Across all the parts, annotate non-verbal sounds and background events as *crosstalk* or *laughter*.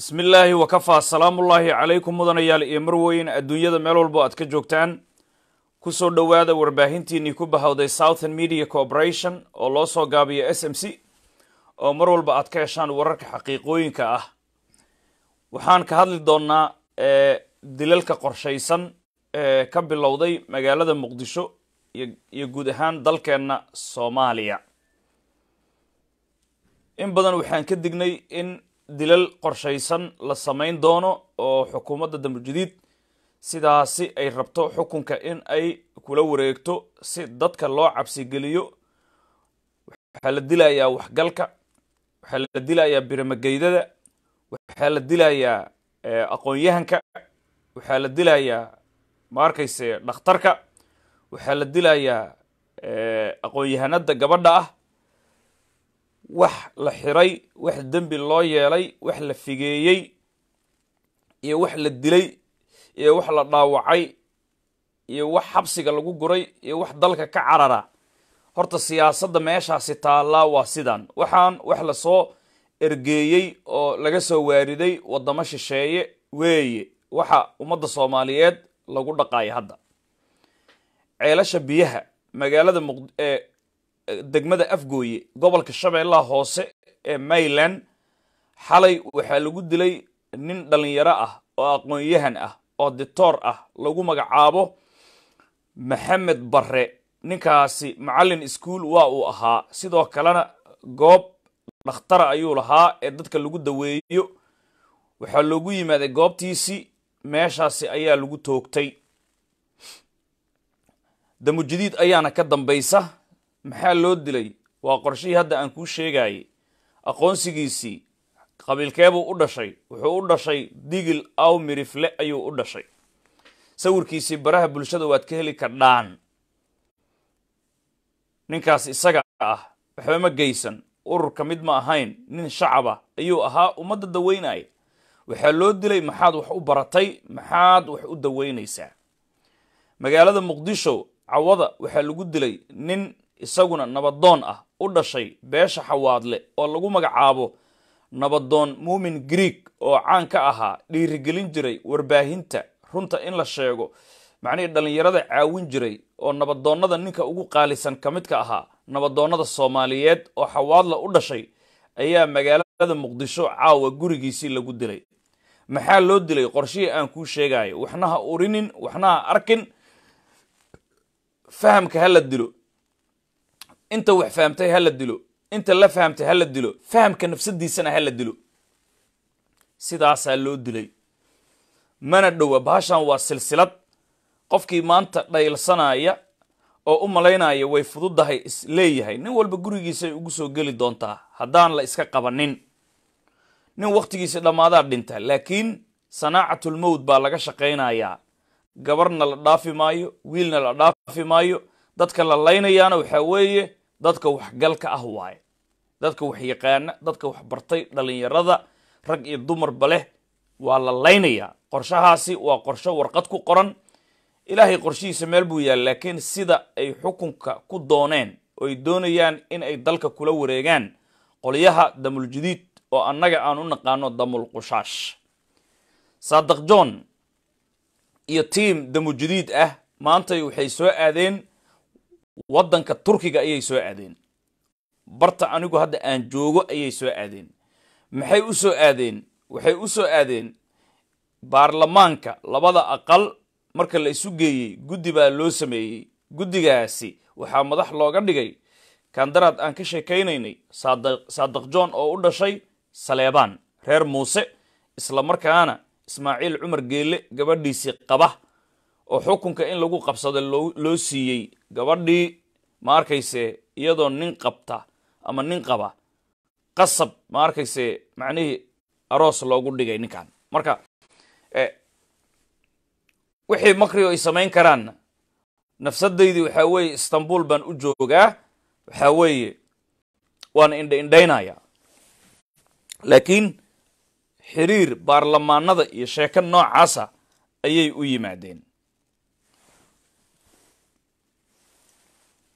bismillaahi wakafa wakafaa salaamullaahi calaykum mudanayaal iyo marweyn adduunyada meel walbo aad ka joogtaan kusoo dhowaada warbaahintiinii ku bahowday southern media corporation oo loo soo gaabiyo s m c oo mar walba aad ka heshaan wararka xaqiiqooyinka ah waxaan ka hadli doonaa eh, dilalka qorshaysan ee eh, ka bilowday magaalada muqdisho iyo guud ahaan dalkeenna soomaaliya in badan waxaan ka dignay in dilal qorshaysan la samayn doono oo xukuumadda dambe jadiid sidaasi ay rabto xukunka in ay kula wareegto si dadka loo cabsigeliyo waxaa la dilayaa waxgalka waxaa la dilayaa biramageydada waxaa la dilayaa eh, aqoon-yahanka waxaa la dilayaa ma arkayse dhakhtarka waxaa la dilayaa eh, aqoon-yahanada gabadha ah wax la xiray wax dembi loo yeelay wax la figeeyey iyo wax la dilay iyo wax la dhaawacay iyo wax xabsiga lagu guray iyo wax dalka ka carara horta siyaasadda meeshaasi taallaa waa sidan waxaan wax lasoo ergeeyey oo laga soo waariday waddamo shisheeye weeye waxa ummadda soomaaliyeed lagu dhaqayo hadda ceelasha biyaha magaalada muqee degmada afgooye gobolka shabeellaha hoose ee mayland xalay waxaa lagu dilay nin dhallinyaro ah oo aqoonyahan ah oo ditoor ah lagu magacaabo maxamed barre ninkaasi macallin iskuol waa uu ahaa sidoo kalena goob dhakhtara ayuu lahaa ee dadka lagu daweeyo waxaa loogu yimaaday goobtiisi meeshaasi ayaa lagu toogtay damujadiid ayaana ka dambaysa maxaa loo dilay waa qorshihii hadda aan kuu sheegayay aqoonsigiisii qabiilkeebuu u dhashay wuxuu u dhashay digil aw mirifle ayuu u dhashay sawirkiisii baraha bulshada waad ka heli kardhaan ninkaas isaga ah waxba ma geysan ururka mid ma ahayn nin shacaba ayuu ahaa ummadda daweynaya waxaa loo dilay maxaad wax u baratay maxaad wax u daweynaysaa magaalada muqdisho cawada waxaa lagu dilay nin isaguna nabadoon ah u dhashay beesha xawaadle oo lagu magacaabo nabadoon muumin greeg oo caan ka ahaa dhiirigelin jiray warbaahinta runta in la sheego macnihii dhallinyarada caawin jiray oo nabadoonnada ninka ugu qaalisan ka mid ahaa nabadoonnada soomaaliyeed oo xawaadle u dhashay ayaa magaalada muqdisho caawa gurigiisii lagu dilay maxaa loo dilay qorshihii aan kuu sheegayo waxna ha urinin waxna ha arkin fahamka ha la dilo inta wax fahamtay hala dilo inta la fahamtay hala dilo fahamka nafsadiisana hala dilo sidaasaa loo dilay mana dhowa bahashan waa silsilad qofkii maanta dhaylsanaya oo u malaynaya way fududahay isleeyahay nin walba gurigiisay ugu soo geli doontaa haddaan la iska qabanin nin wakhtigiisa dhammaadaa dhinta laakiin sanaacatlmowt baa laga shaqaynayaa gabarna la dhaafi maayo wiilna la dhaafi maayo dadka la laynayaana waxaa weeye dadka waxgalka ah waaye dadka wax yaqaana dadka waxbartay dhallinyarada rag iyo dumarba leh waa la laynayaa qorshahaasi waa qorsho warqad ku qoran ilaahay qorshihiisa meel buu yaal laakiin sida ay xukunka ku dooneen oo ay doonayaan in ay dalka kula wareegaan qolyaha damul judiid oo annaga aan u naqaano damul qushaash saadaq john iyo tiim damul judiid ah maantay waxay soo aadeen waddanka turkiga ayay soo aadeen barta anigu hadda aan joogo ayay soo aadeen maxay u soo aadeen waxay u soo aadeen baarlamaanka labada aqal marka la isu geeyey guddi baa loo sameeyey guddigaasi waxaa madax looga dhigay kandaraad aan ka sheekaynaynay saadiq john oo u dhashay saleebaan reer muuse isla markaana ismaaciil cumar geelle gabadhiisii qaba oo xukunka in lagu qabsado loo siiyey gabadhii ma arkayse iyadoo nin qabta ama nin qaba qasab ma arkayse macnihii aroos loogu dhigay ninkan marka eh, wixii makri oo ay samayn karaan nafsadaydii waxaa weeye istanbul baan u joogaa waxaa weeye waana indha indhaynaya laakiin xiriir baarlamaanada iyo sheeko noocaasa ayay u yimaadeen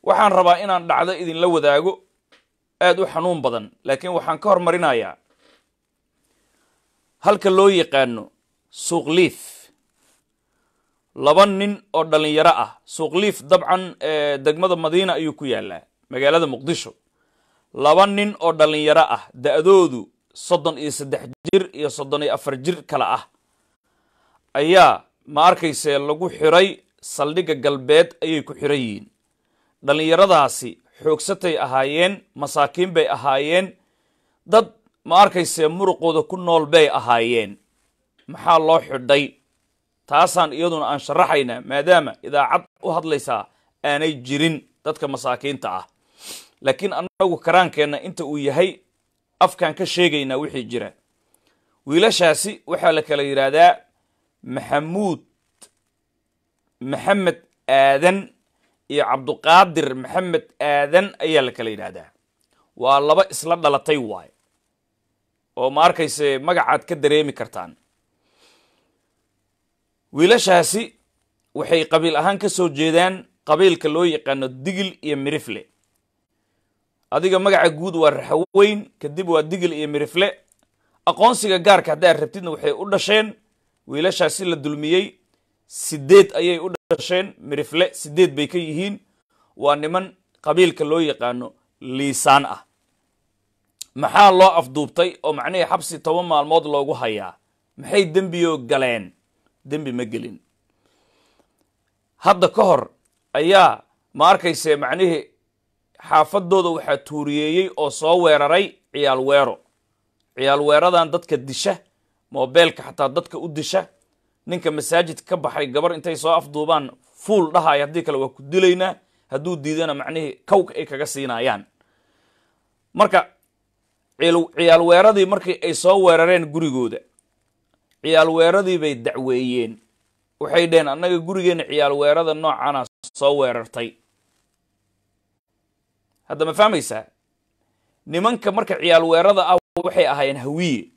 waxaan rabaa inaan dhacdo idinla wadaago aada u xanuun badan laakiin waxaan ka hormarinayaa halka loo yaqaano suuqliif laba nin oo dhallinyaro ah suuqliif dabcan eh, degmada madiina ayuu ku yaallaa magaalada muqdisho laba nin oo dhalinyaro ah da-doodu soddon iyo saddex jir iyo soddon iyo afar jir kale ah ayaa ma arkaysee lagu xiray saldhigga galbeed ayay ku xiran yihiin dhallinyaradaasi xoogsatay ahaayeen masaakiin bay ahaayeen dad ma arkayse muruqooda ku nool bay ahaayeen maxaa loo xidhay taasaan iyaduna aan sharaxaynaa maadaama idaacad u hadlaysaa aanay jirin dadka masaakiinta ah laakiin annagu karaankeenna inta uu yahay afkaan ka sheegaynaa wixii jira wiilashaasi waxaa la kala yidhaahdaa maxamuud maxamed aadan iyo cabduqaadir maxamed aadan ayaa la kala yidhaahdaa waa laba isla dhalatay waay oo ma arkayse magacaad ka dareemi kartaan wiilashaasi waxay qabiil ahaan ka soo jeedaan qabiilka loo yaqaano digil iyo mirifle adiga magaca guud waa raxaweyn kadib waa digil iyo mirifle aqoonsiga gaarka haddaad rabtidna waxay u dhasheen wiilashaasi la dulmiyey sideed ayay u dhasheen mirifle sideed bay ka yihiin waa niman qabiilka loo yaqaano liisaan ah maxaa loo afduubtay oo macnihii xabsi toban maalmood loogu hayaa maxay dembiyoo galeen dembi ma gelin hadda ka hor ayaa ma arkayse macnihii xaafadooda waxaa tuuriyeeyey oo soo weeraray ciyaal weero ciyaal weeradan dadka disha moobeelka xataa dadka u disha ninka masaajid ka baxay gabar intay soo afduubaan fuul dhahay haddii kale waa ku dilaynaa hadduu diidana macnihii kawka ay kaga siinayaan marka ciyaal weeradii markii ay soo weerareen gurigooda ciyaal weeradii bay dacweeyeen waxay dheheen annaga gurigeenna ciyaal weerada noocaana soo weerartay hadda ma fahmaysaa nimanka marka ciyaal weerada ah waxay ahaayeen hawiye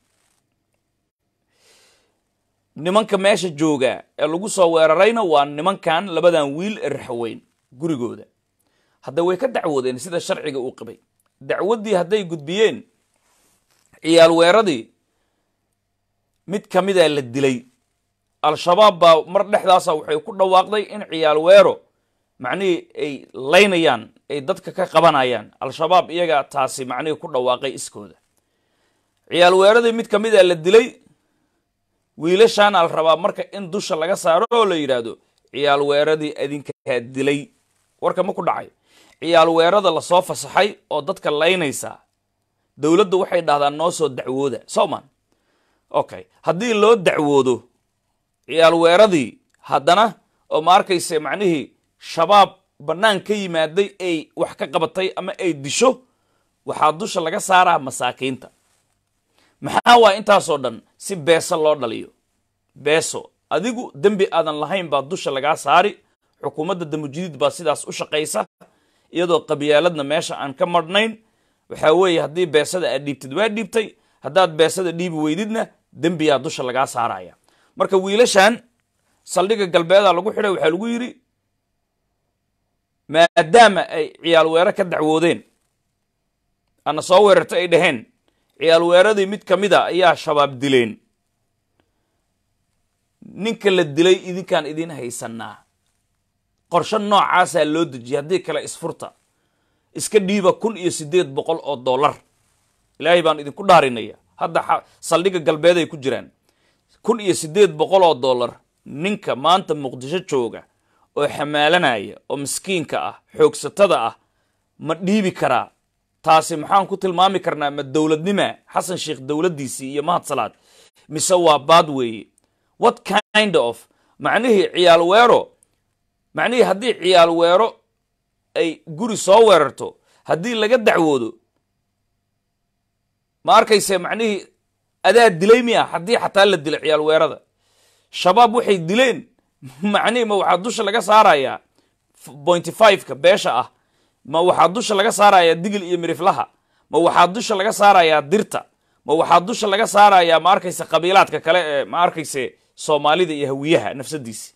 nimanka meesha jooga ee lagu soo weerarayna waa nimankan labadan wiil ee raxweyn gurigooda hadda way ka dacwoodeen sida sharciga uu qabay dacwaddii hadday gudbiyeen ciyaal weeradii mid ka midaa la dilay al-shabaab baa mar dhexdaasa waxay ku dhawaaqday in ciyaal weero macnihii ay laynayaan ay dadka ka qabanayaan al-shabaab iyagaa taasi macnihii ku dhawaaqay iskooda ciyaal weeradii mid ka mida la dilay wiilashaana la rabaa marka in dusha laga saaro oo la yidhaahdo ciyaal weeradii adinkaa dilay warka ma ku dhacay ciyaal weerada lasoo fasaxay oo dadka laynaysaa dowladdu waxay dhahdaa noo soo dacwooda soman okay haddii loo dacwoodo ciyaal weeradii haddana oo ma arkayse macnihii shabaab bannaan ka yimaaday ay wax ka qabatay ama ay disho waxaa dusha laga saaraa masaakiinta maxaa waa intaasoo dhan si beeso loo dhaliyo beeso adigu dembi aadan lahayn baa dusha lagaa saari xukuumadda dambujidiid baa sidaas u shaqaysa iyadoo qabyaaladna meesha aan ka marhnayn waxaa weeye haddii beesada aad dhiibtid waa dhiibtay haddaad beesada dhiibi weydidna dembiyaa dusha lagaa saaraya marka wiilashan saldhigga galbeeda lagu xidhay waxaa lagu yidhi maadaama ay ciyaal weero ka dacwoodeen ana soo weerarta ay dhaheen ciyaal weeradii mid ka mid a ayaa shabaab dileen ninka la dilay idinkaan idin haysanaa qorsho noocaasaa loo dejiyay haddii kale isfurta iska dhiiba kun iyo siddeed boqol oo dollar ilaahay baan idinku dhaarinaya hadda saldhigga galbeed ay ku jiraan kun iyo siddeed boqol oo dollar ninka maanta muqdisho jooga oo xamaalanaya oo miskiinka ah xoogsatada ah ma dhiibi karaa taasi maxaan ku tilmaami karnaa ma dowladnima xasan sheikh dowladdiisii iyo mahad salaad mise waa baad weeye what kind of macnihii ciyaal weero macnihii haddii ciyaal weero ay guri soo weerarto haddii laga dacwoodo ma arkayse macnihii adaa dilay miya haddii xataa la dilo ciyaal weerada shabaab waxay dileen *laughs* macnihii ma waxaa dusha laga saarayaa pointy five-ka beesha ah ma waxaa dusha laga saarayaa digil iyo miriflaha ma waxaa dusha laga saarayaa dirta ma waxaa dusha laga saarayaa ma arkayse qabiilaadka kale ee ma arkayse soomaalida iyo hawiyaha nafsadiisi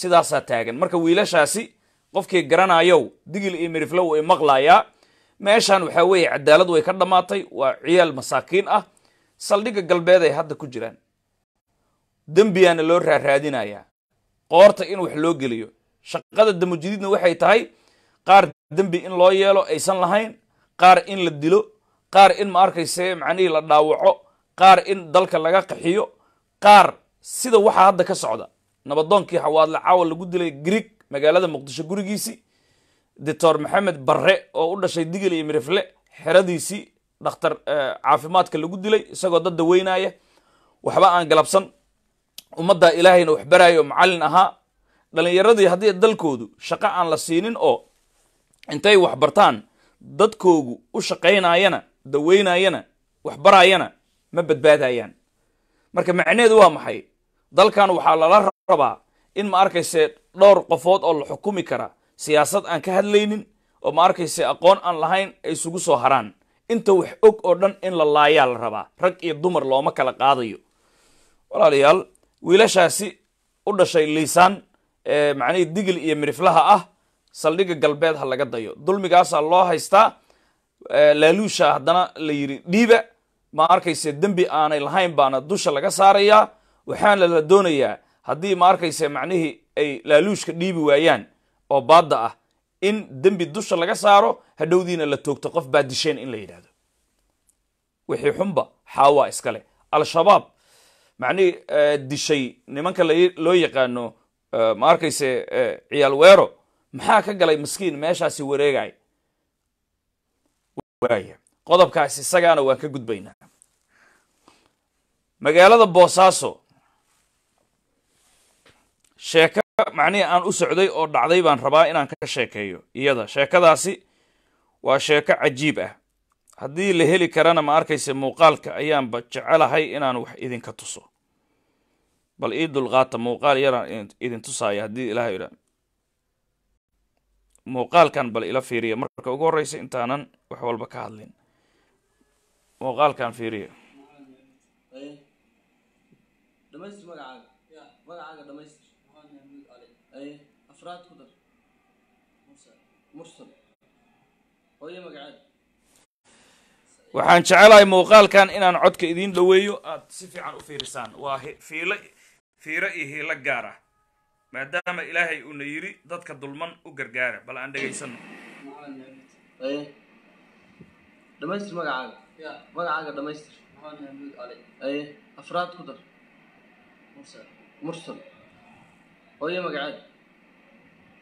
sidaasaa taagan marka wiilashaasi qofkii garanayow digil iyo miriflow way maqlayaa meeshaan waxaa weeye cadaalad way ka dhammaatay waa ciyaal masaakiin ah saldhigga galbeed ay hadda ku jiraan dembiyaana loo raaraadinayaa qoorta in wax loo geliyo shaqada damujadiidna waxay tahay qaar dembi in loo yeelo aysan lahayn qaar in la dilo qaar in ma arkayse macnihii la dhaawaco qaar in dalka laga qaxiyo qaar sida waxaa hadda ka socda nabadoonkii xawaadle caawa lagu dilay grieg magaalada muqdisho gurigiisii doctor maxamed barre oo u dhashay digil iyo mirifle xeradiisii dhakhtar eh, caafimaadka lagu dilay isagoo dadda daweynaaya waxba aan galabsan ummaddaa ilaahayna waxbaraayo macalin ahaa dhallinyaradii haddii dalkoodu shaqo aan la siinin oo intay wax bartaan dadkoogu u shaqaynaayana daweynaayana waxbaraayana ma badbaadayaan marka macneheedu waa maxay dalkan waxaa lala rabaa in ma arkayse dhowr qofood oo la xukumi kara siyaasad aan ka hadlaynin oo ma arkayse aqoon aan lahayn ay isugu soo haraan inta wax og oo dhan in la laayaa la rabaa rag iyo dumar looma kala qaadayo walaalayaal wiilashaasi u dhashay liisaan macnihii digil iyo miriflaha ah saldhigga galbeed ha laga dayo dulmigaasaa loo haystaa eh, laaluusha haddana la yiri dhiiba ma arkayse dembi aanay lahayn baana dusha laga saarayaa waxaana la doonayaa haddii ma arkayse macnihii ay laaluushka dhiibi waayaan oo baadda ah in dembi dusha laga saaro hadhowdiina la toogto qof baa disheen in la yidhaahdo wixii xunba xaawaa iskale al-shabaab macnihii eh, dishay nimanka loo yaqaano eh, ma arkayse ciyaal weero maxaa ka galay maskiin meeshaasi wareegay qodobkaas isagaana waan ka gudbaynaa magaalada boosaaso sheeko macnihii aan u socday oo dhacday baan rabaa inaan ka sheekeeyo iyada sheekadaasi waa sheeko cajiib ah haddii la heli karana ma arkaysa muuqaalka ayaanba jecelahay inaan wax idinka tuso bal ii dulqaata muuqaal yaraan idin tusaaya haddii ilahay muuqaalkan bal ila fiiriya marka ugu horeysa intaanan wax walba ka hadlin muuqaalkan fiiriya waxaan jecelahay muuqaalkan inaan codka idiin dhaweeyo aad si fiican u fiirisaan waa fiilo fiiro iyo hiilo gaar ah ما دام إلهي أنيري ضدك الظلمان وقرقارة بل عندك أي إيه دمستر مقا عاقر مقا عاقر دمستر إيه أفراد قدر مرسل مرسل وإيه مقا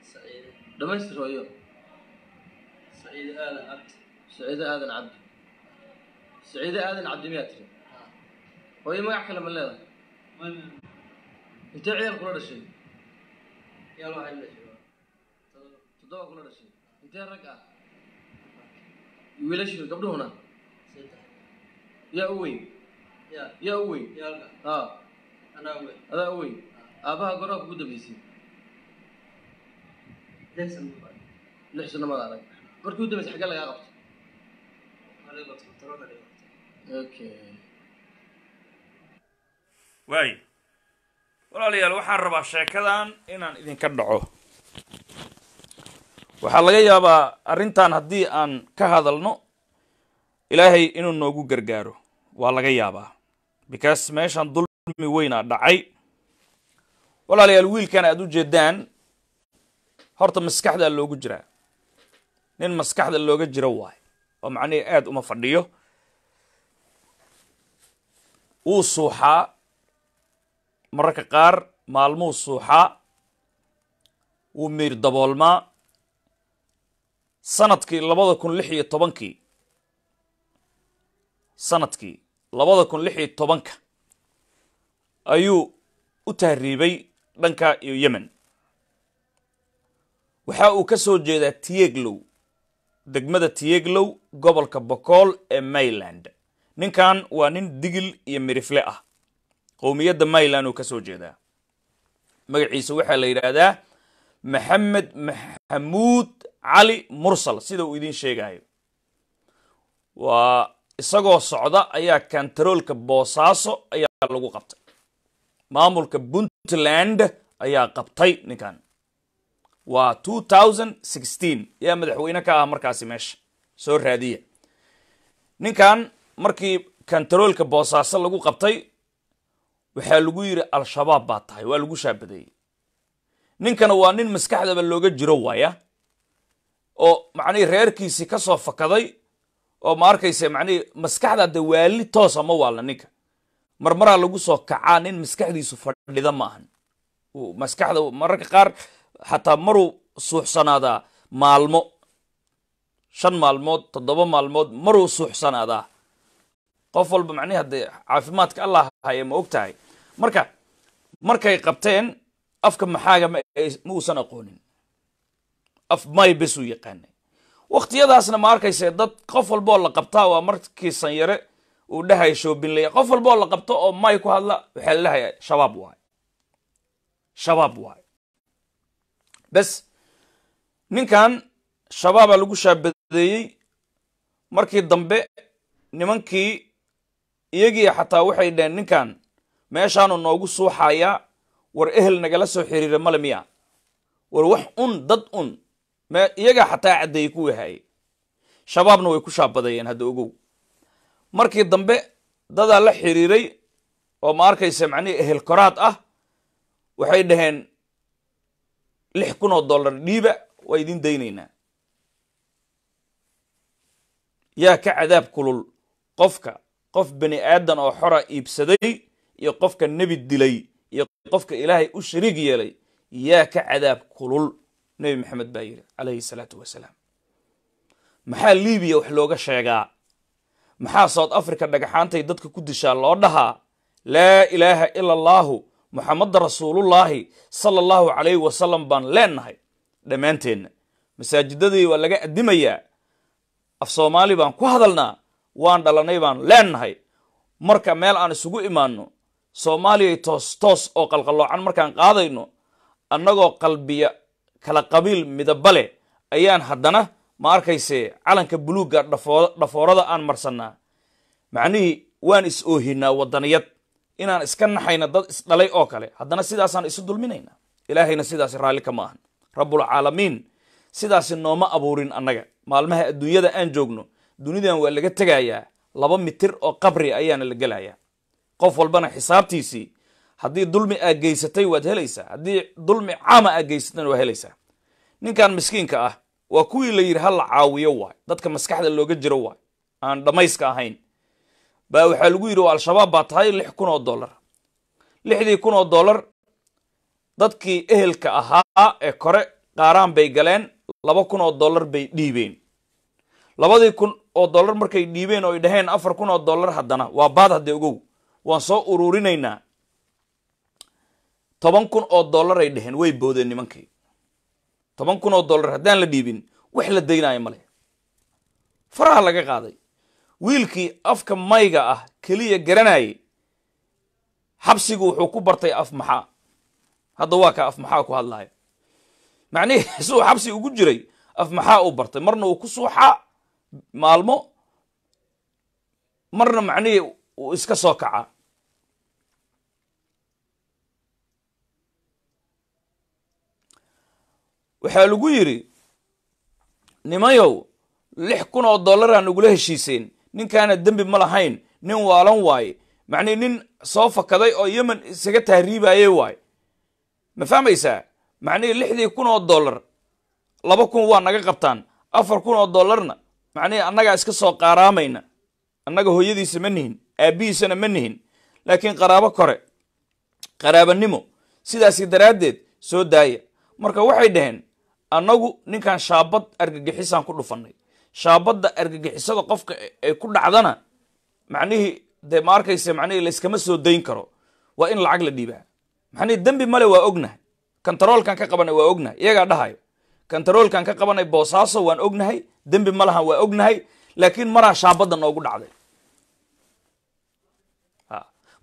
سعيد دمستر وإيه سعيد آل عبد سعيد آذن عبد سعيد آذن عبد مياتر وإيه مقا عاقر لما الليلة من أنت عيال قرار الشيء yaa loo celina toddoba kuna dhashay intee rag ah wiilashiiyo gabdhuhuna yaa u weyn yaa u weyn adaa u weyn aabbaha goraa kugu dambaysay lix sano maad adag markii u dambaysay xaggee lagaa qabto okay waay walaalayaal waxaan rabaa sheekadan inaan idinka dhaco waxaa laga yaabaa arrintan haddii aan ka hadalno ilaahay inuu noogu gargaaro waa laga yaabaa because meeshan dulmi weynaa dhacay walaalayaal wiilkan aada u jeedaan horta maskaxdaa loogu jiraa nin maskaxda looga jiro waay oo macnihii aad uma fadhiyo wuu suuxaa mararka qaar maalmuhu suuxaa wuu miir daboolmaa sanadkii labada kun lix iyo tobankii sanadkii labada kun lix iyo tobanka ayuu u tahriibay dhanka iyo yemen waxa uu ka soo jeedaa tiyeglow degmada tiyeglow gobolka bokool ee mayland ninkan waa nin digil iyo mirifle ah qowmiyadda mayland uu soo jeedaa magaciisa waxaa la yidhaahdaa maxamed maxamuud cali mursal sida uu idiin sheegayo waa isagoo socda ayaa kantaroolka boosaaso ayaa lagu qabtay maamulka puntland ayaa qabtay ninkan waa two thousand sixteen yaa madaxweyne ka ah markaasi meesha soo raadiya ninkan markii kantaroolka boosaaso lagu qabtay waxaa lagu yidhi al-shabaab baa tahay waa lagu shaabadeeyey ninkana waa nin maskaxdaba looga jiro waaya oo macnihii reerkiisii ka soo fakaday oo ma arkayse macnihii maskaxda dee waali toosa ma waalna ninka marmaraa lagu soo kacaa nin maskaxdiisu fadhida ma ahan maskaxda mararka qaar xataa maruu suuxsanaadaa maalmo shan maalmood toddoba maalmood maruu suuxsanaadaa qof walba macnihi hadee caafimaadka allah haya ma ogtahay marka markay qabteen afka maxaaga ma uusan aqoonin af may besuu yaqaanay wakhtiyadaasna ma arkayse dad qof walboo la qabtaa waa markiisan yare uu dhahay shoobinley qof walboo la qabto oo may ku hadla waxaa la dhahay shabaab waay shabaab waay bes ninkan shabaabaa lagu shaabadeeyey markii dambe nimankii iyagii xataa waxay dheheen ninkan meeshaanu noogu suuxayaa war ehel nagala soo xiriira male miya war wax un dad un iyagaa xataa caddeeyey ku wahaaye shabaabna way ku shaabadayeen hadda ogow markii dambe dadaa la xiriiray oo ma arkaysa macnihii ehel koraad ah waxay dhaheen lix kun oo dollar dhiiba waa idin daynaynaa yaa ka cadaab kulul qofka qof bani aadan oo xora iibsaday iyo qofka nebi dilay iyo qofka ilaahay u shariig yeelay yaa ka cadaab kulul nebi maxamed baa yidhi calayhi salaatu wasalaam maxaa liibiya wax looga sheegaa maxaa south africa dhagaxaantay dadka ku dishaa loo dhahaa laa ilaaha ila allaahu moxameda rasuulullaahi sala allahu calayhi wasalam baan leennahay dhammaanteenna masaajidadii waa laga addimayaa af soomaali baan ku hadalnaa waan dhalanay baan leennahay marka meel aan isugu imaanno soomaaliyay toos toos oo qalqalloocan markaan qaadayno annagoo qalbiya kala qabiil midaba leh ayaan haddana ma arkayse calanka buluugga dhafoorada aan marsannaa macnihii waan is oohinaa waddaniyad inaan iska naxayna dad isdhalay oo kale haddana sidaasaan isu dulminaynaa ilaahayna sidaasi raalli kama ahan rabbulcaalamiin sidaasi nooma abuurin annaga maalmaha adduunyada aan joogno dunidan waa laga tegayaa laba mitir oo qabri ayaana la gelayaa qof walbana xisaabtiisii haddii dulmi aad geysatay waad helaysaa haddii dulmi caama aad geysatayna waad helaysaa ninkan miskiinka ah waa kuwii la yidhi ha la caawiyo waay dadka maskaxda looga jiro waay aan dhamayska ahayn baa waxaa lagu yidhi oo al-shabaab baa tahay lix kun oo dollar lixdii kun oo dollar dadkii ehelka ahaa ee kore qaaraan bay galeen laba kun oo dollar bay dhiibeen labadii kun oo dollar markay dhiibeen oo ay dhaheen afar kun oo dollar haddana waa baad hadde ogow waan soo ururinaynaa toban kun oo dollar ay dheheen way boodeen nimankii toban kun oo dollar haddaan la dhiibin wax la daynaayo male faraha laga qaaday wiilkii afka mayga ah keliya garanayay xabsigu wuxuu ku bartay af afmaxaa hadda waa ka afmaxaa ku hadlaaya macnihiisuu xabsi ugu jiray af maxaa uu bartay marna uu ku suuxaa maalmo marna macnihii uu iska soo kaca waxaa lagu yidhi nimayow lix kun oo dollaraa nagula heshiiseen ninkaana dembi ma lahayn nin waalan waaye macnihii nin soo fakaday oo yeman isaga tahriibaye waaye ma fahmaysaa macnihii lixdii kun oo dollar laba kun waa naga qabtaan afar kun oo dollarna macnihii annagaa iska soo qaaraamayna annaga hooyadiisa ma nihin aabbihiisana ma nihin laakiin qaraabo kore qaraabanimo sidaasi daraaddeed soo daaya marka waxay dhaheen annagu ninkan shaabad argagixisaan ku dhufannay shaabadda argagixisada qofka ay e-, ku dhacdana macnihii dee ma arkayse macnihii layskama soo dayn karo waa in lacag la dhiibaa macnihii dembi male waa ognahay kontaroolkan ka qabana waa ognahay iyagaa dhahayo kontaroolkan ka qabanay boosaaso waan ognahay dembi ma lahan waa ognahay laakiin maraa shaabadda noogu dhacday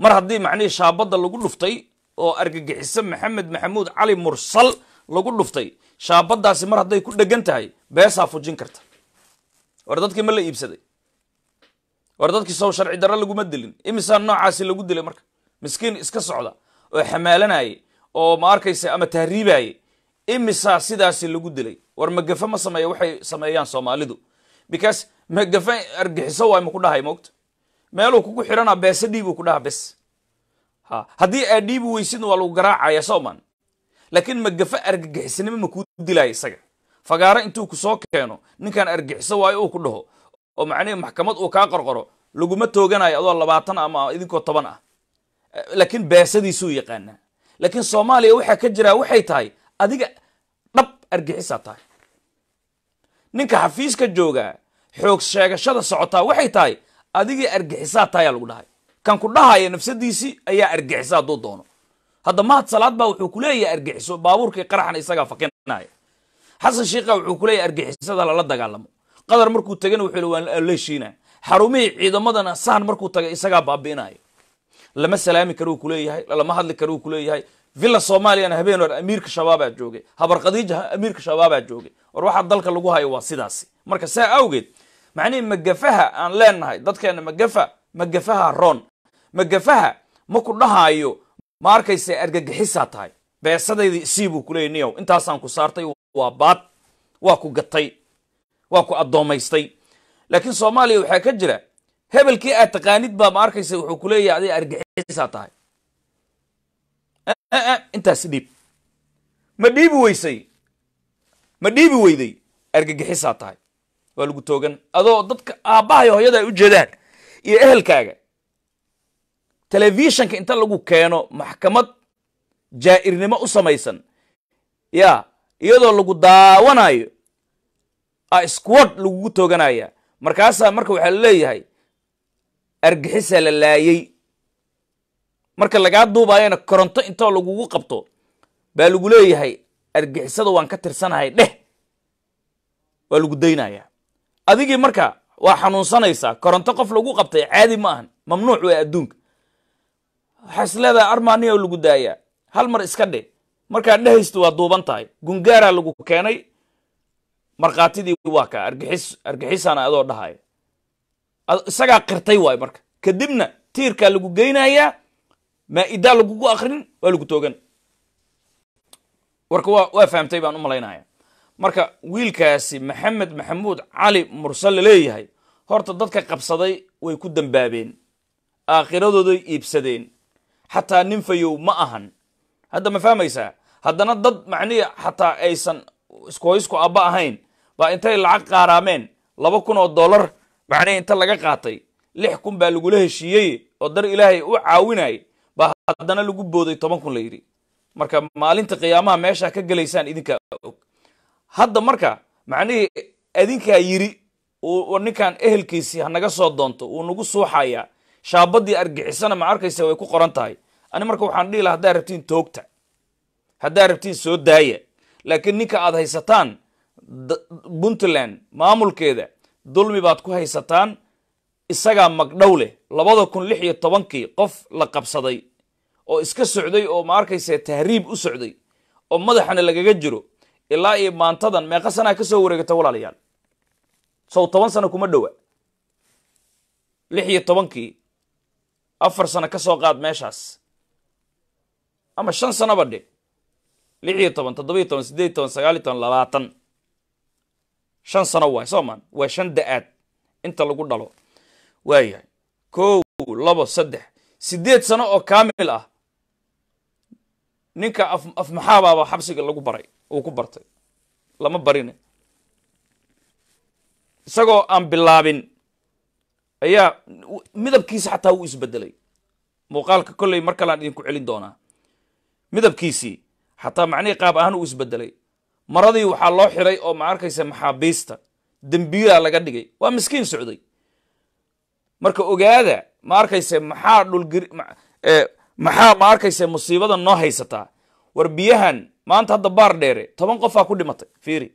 mar haddii macnihii shaabadda lagu dhuftay oo argagixiso maxamed maxamuud cali mursal lagu dhuftay shaabadaasi mar hadday ku dhegan tahay beesaa fujin karta war dadkii ma la iibsaday war dadkii sow sharci darro laguma dilin imisaa noocaasi lagu dilay marka miskiin iska socda oo xamaalanayay oo ma arkaysa ama tahriibaye imisaa sidaasi lagu dilay war magafe ma sameeya waxay sameeyaan soomaalidu because magafe argixiso waay maku dhahay moogta meeluu kugu xidhanaa beese dhiibuu ku dhaha bes ha haddii aad dhiibi weysidna waa lagu garaacaya sooman laakiin magafe argagixisnimo makuu dilaayo isaga fagaaro intuu ku keeno ninkan argixiso waayo uu ku dhaho oo macnihii maxkamad uu kaa qorqoro laguma tooganayo adoo labaatan ama idinkoo toban ah laakiin beesadiisuu yaqaanaa laakiin soomaaliya waxaa ka jiraa waxay tahay adiga dhab argixisaa tahay ninka xafiiska jooga xoog sheegashada socotaa waxay tahay adigii argixisaa tahayaa lagu dhahay kan ku dhahaya nafsadiisii ayaa argixisa hadduu doono hadda mahad salaad baa wuxuu kuleeyahay argixiso baabuurkii qaraxna isagaa fakinaya xasan shiikha wuxuu kuleeyahay argixisada lala dagaalamo qadar markuu tegana wuxuu waan leeshiina xarumihii ciidamadana sahan markuu taga isagaa baabi'inayo lama salaami karuu kuleeyahay lama hadli karuu kuleeyahay villa soomaaliyana habeen hor amiirka shabaabaa joogay habar khadiija amiirka shabaabaa joogay war waxaa dalka lagu hayo waa sidaasi marka saa awgeed macnihii magafaha aan leenahay dadkeena magafa magafaha roon magafaha ma ku dhahaayo ma argagixisaa tahay beesadayda isii buu kuleeyay niyow intaasaan ku saartay waa baad waa ku gatay waa ku addoomaystay laakiin soomaaliya waxaa ka jira hebelkii aad taqaanid baa ma arkayse wuxuu kuleeyahay adiga argagixisaa tahay Eh, eh, eh, intaasi dhiib ma dhiibi weysay ma dhiibi weyday argagixisaa tahay waa lagu toogan adoo dadka aabbahayo hooyada ay u jeedaan iyo ehelkaaga telefishanka inta lagu keeno maxkamad jaa'irnimo u samaysan ya iyadoo lagu daawanayo a ah, squad lagugu tooganaya markaasaa marka waxaa la leeyahay argixisaa la laayey marka lagaa duubaayana koronto intoo lagugu qabto baa lagu leeyahay argixisada waan ka tirsanahay dheh waa lagu daynayaa adigii marka waa xanuunsanaysaa koronto qof lagu qabtay caadi ma ahan mamnuuc waa adduunka waxaa is armaaniya lagu daayaa hal mar iska dhe markaa dhehaystu waa duuban tahay gungaaraa lagu keenay markhaatidii waa kaa argixis argixisana adoo dhahaya isagaa qirtay waayo marka kadibna tiirkaa lagu geynayaa maaida lagugu akrin waa lagu toogan warka waa fahamtay baan u malaynaya marka wiilkaasi maxamed maxamuud cali mursal leeyahay horta dadka qabsaday way ku dambaabeen aakhiradooday iibsadeen xataa nin fayow ma ahan hadda ma fahmaysaa haddana dad macnihi xataa aysan iskuhoysku aba ahayn baa intay lacag qaaraameen laba kun oo dollar macnihi inta laga qaatay lix kun baa lagula heshiiyey oo dar ilaahay u caawinayay haddana lagu booday toban kun la yidhi marka maalinta qiyaamaha meeshaa ka gelaysaan idinkaa og hadda marka macnihii adinkaa yidhi ninkan ehelkiisii hanaga soo doonto wuu nagu suuxayaa shaabadii argixisana ma arkaysa way ku qoran tahay ani marka waxaan dhihi la haddaa rabtiin toogta haddaa rabtiin soo daaya laakiin ninka aad haysataan puntland maamulkeeda dulmi baad ku haysataan isagaa magdhow leh labada kun lix iyo tobankii qof la qabsaday oo iska socday oo ma arkayse tahriib u socday oo madaxana lagaga jiro ilaa iyo maantadan meeqa sanaa kasoo wareegata walaalayaal sow toban sano kuma dhowa lix iyo tobankii afar sano ka soo qaad meeshaas ama shan sanoba dhe lix iyo toban toddobiyo toban sideed toban sagaaliyo toban labaatan shan sano waay soo maan waa shan da-aad inta lagu dhalo waayahay kow labo saddex siddeed sano oo kaamil ah ninka afmaxaabaaba xabsiga lagu baray uu ku bartay lama barine isagoo aan bilaabin ayaa midabkiisi xataa uu isbedelay muuqaalka kolley mar kalean idinku celin doonaa midabkiisii xataa macnihii qaab ahaan uu isbedelay maradii waxaa loo xiray oo ma arkaysa maxaabiista dembiilaa laga dhigay waa miskiin socday marka ogaada ma arkayse maxaa dhulgir maxaa ma arkayse musiibada noo haysataa war biyahan maanta hadda baar dheere toban qofaa ku dhimatay fiiri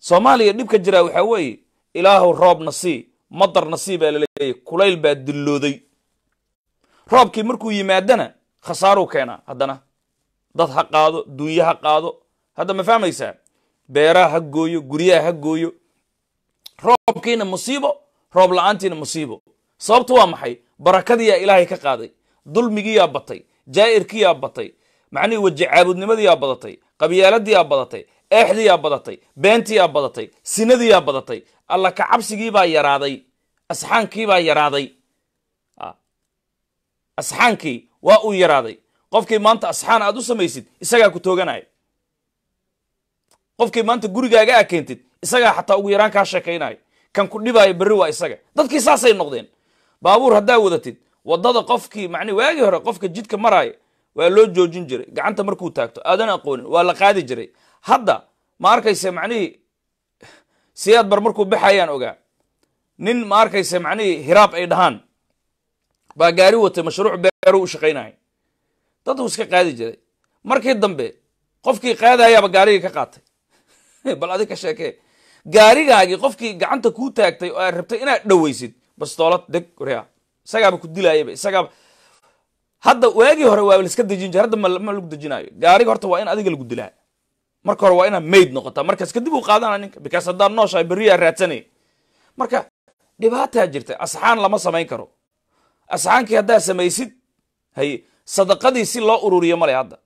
soomaaliya dhibka jiraa waxaa weeye ilaahu roobna sii madarna sii baa laleeyay kulayl baa dillooday roobkii markuu yimaadana khasaaruu keenaa haddana dad ha qaado dunyo ha qaado hadda ma fahmaysaa beeraha ha gooyo guryaha ha gooyo roobkiina musiibo roob la-aantiina musiibo sababtu waa maxay barakadiyaa ilaahay ka qaaday dulmigiiyaa batay jaa'irkiiyaa batay macnihii weji caabudnimadiyaa badatay qabyaaladiyaa badatay eexdiiyaa badatay beentiyaa badatay sinadiiyaa badatay alla ka cabsigiibaa yaraaday asxaankiibaa yaraaday ah, asxaankii waa uu yaraaday qofkii maanta asxaan aad u samaysid isagaa ku tooganaya qofkii maanta gurigaaga a keentid isagaa xataa ugu yaraan kaa sheekaynaya kan ku dhibaayo berri waa isaga dadkii saasay noqdeen baabuur haddaa wadatid wadada qofkii man waagii hore qofka jidka maraayo waa loo joojin jiray gacanta markuu taagto aadan aqoonin waa la qaadi jiray hadda ma arkayse manihii siyaad bar markuu baxayaan ogaa nin ma arkayse manihii hiraab ay dhahaan baa gaari watay mashruuc beeru u shaqaynay dadku iska qaadi jiray markii dambe qofkii qaadayaaba gaarigii ka qaatay *laughs* bal adig ka sheekee gaarigaagii qofkii gacanta kuu taagtay oo aad rabtay inaad dhoweysid bastoolad deg wariyaa isagaaba ku dilayaba isagaaba hadda waagii hore waaba laska dejin jir hadda ma lagu dejinayo gaariga horta waa in adiga lagu dilaa marka hore waa inaa mayd noqotaa markaas kadib uu qaadana ninka bikaas haddaan nooshahay beriyaa raadsanaya marka dhibaataa jirta asxaan lama samayn karo asxaankii haddaa samaysid haye sadaqadii si loo ururiyo male hadda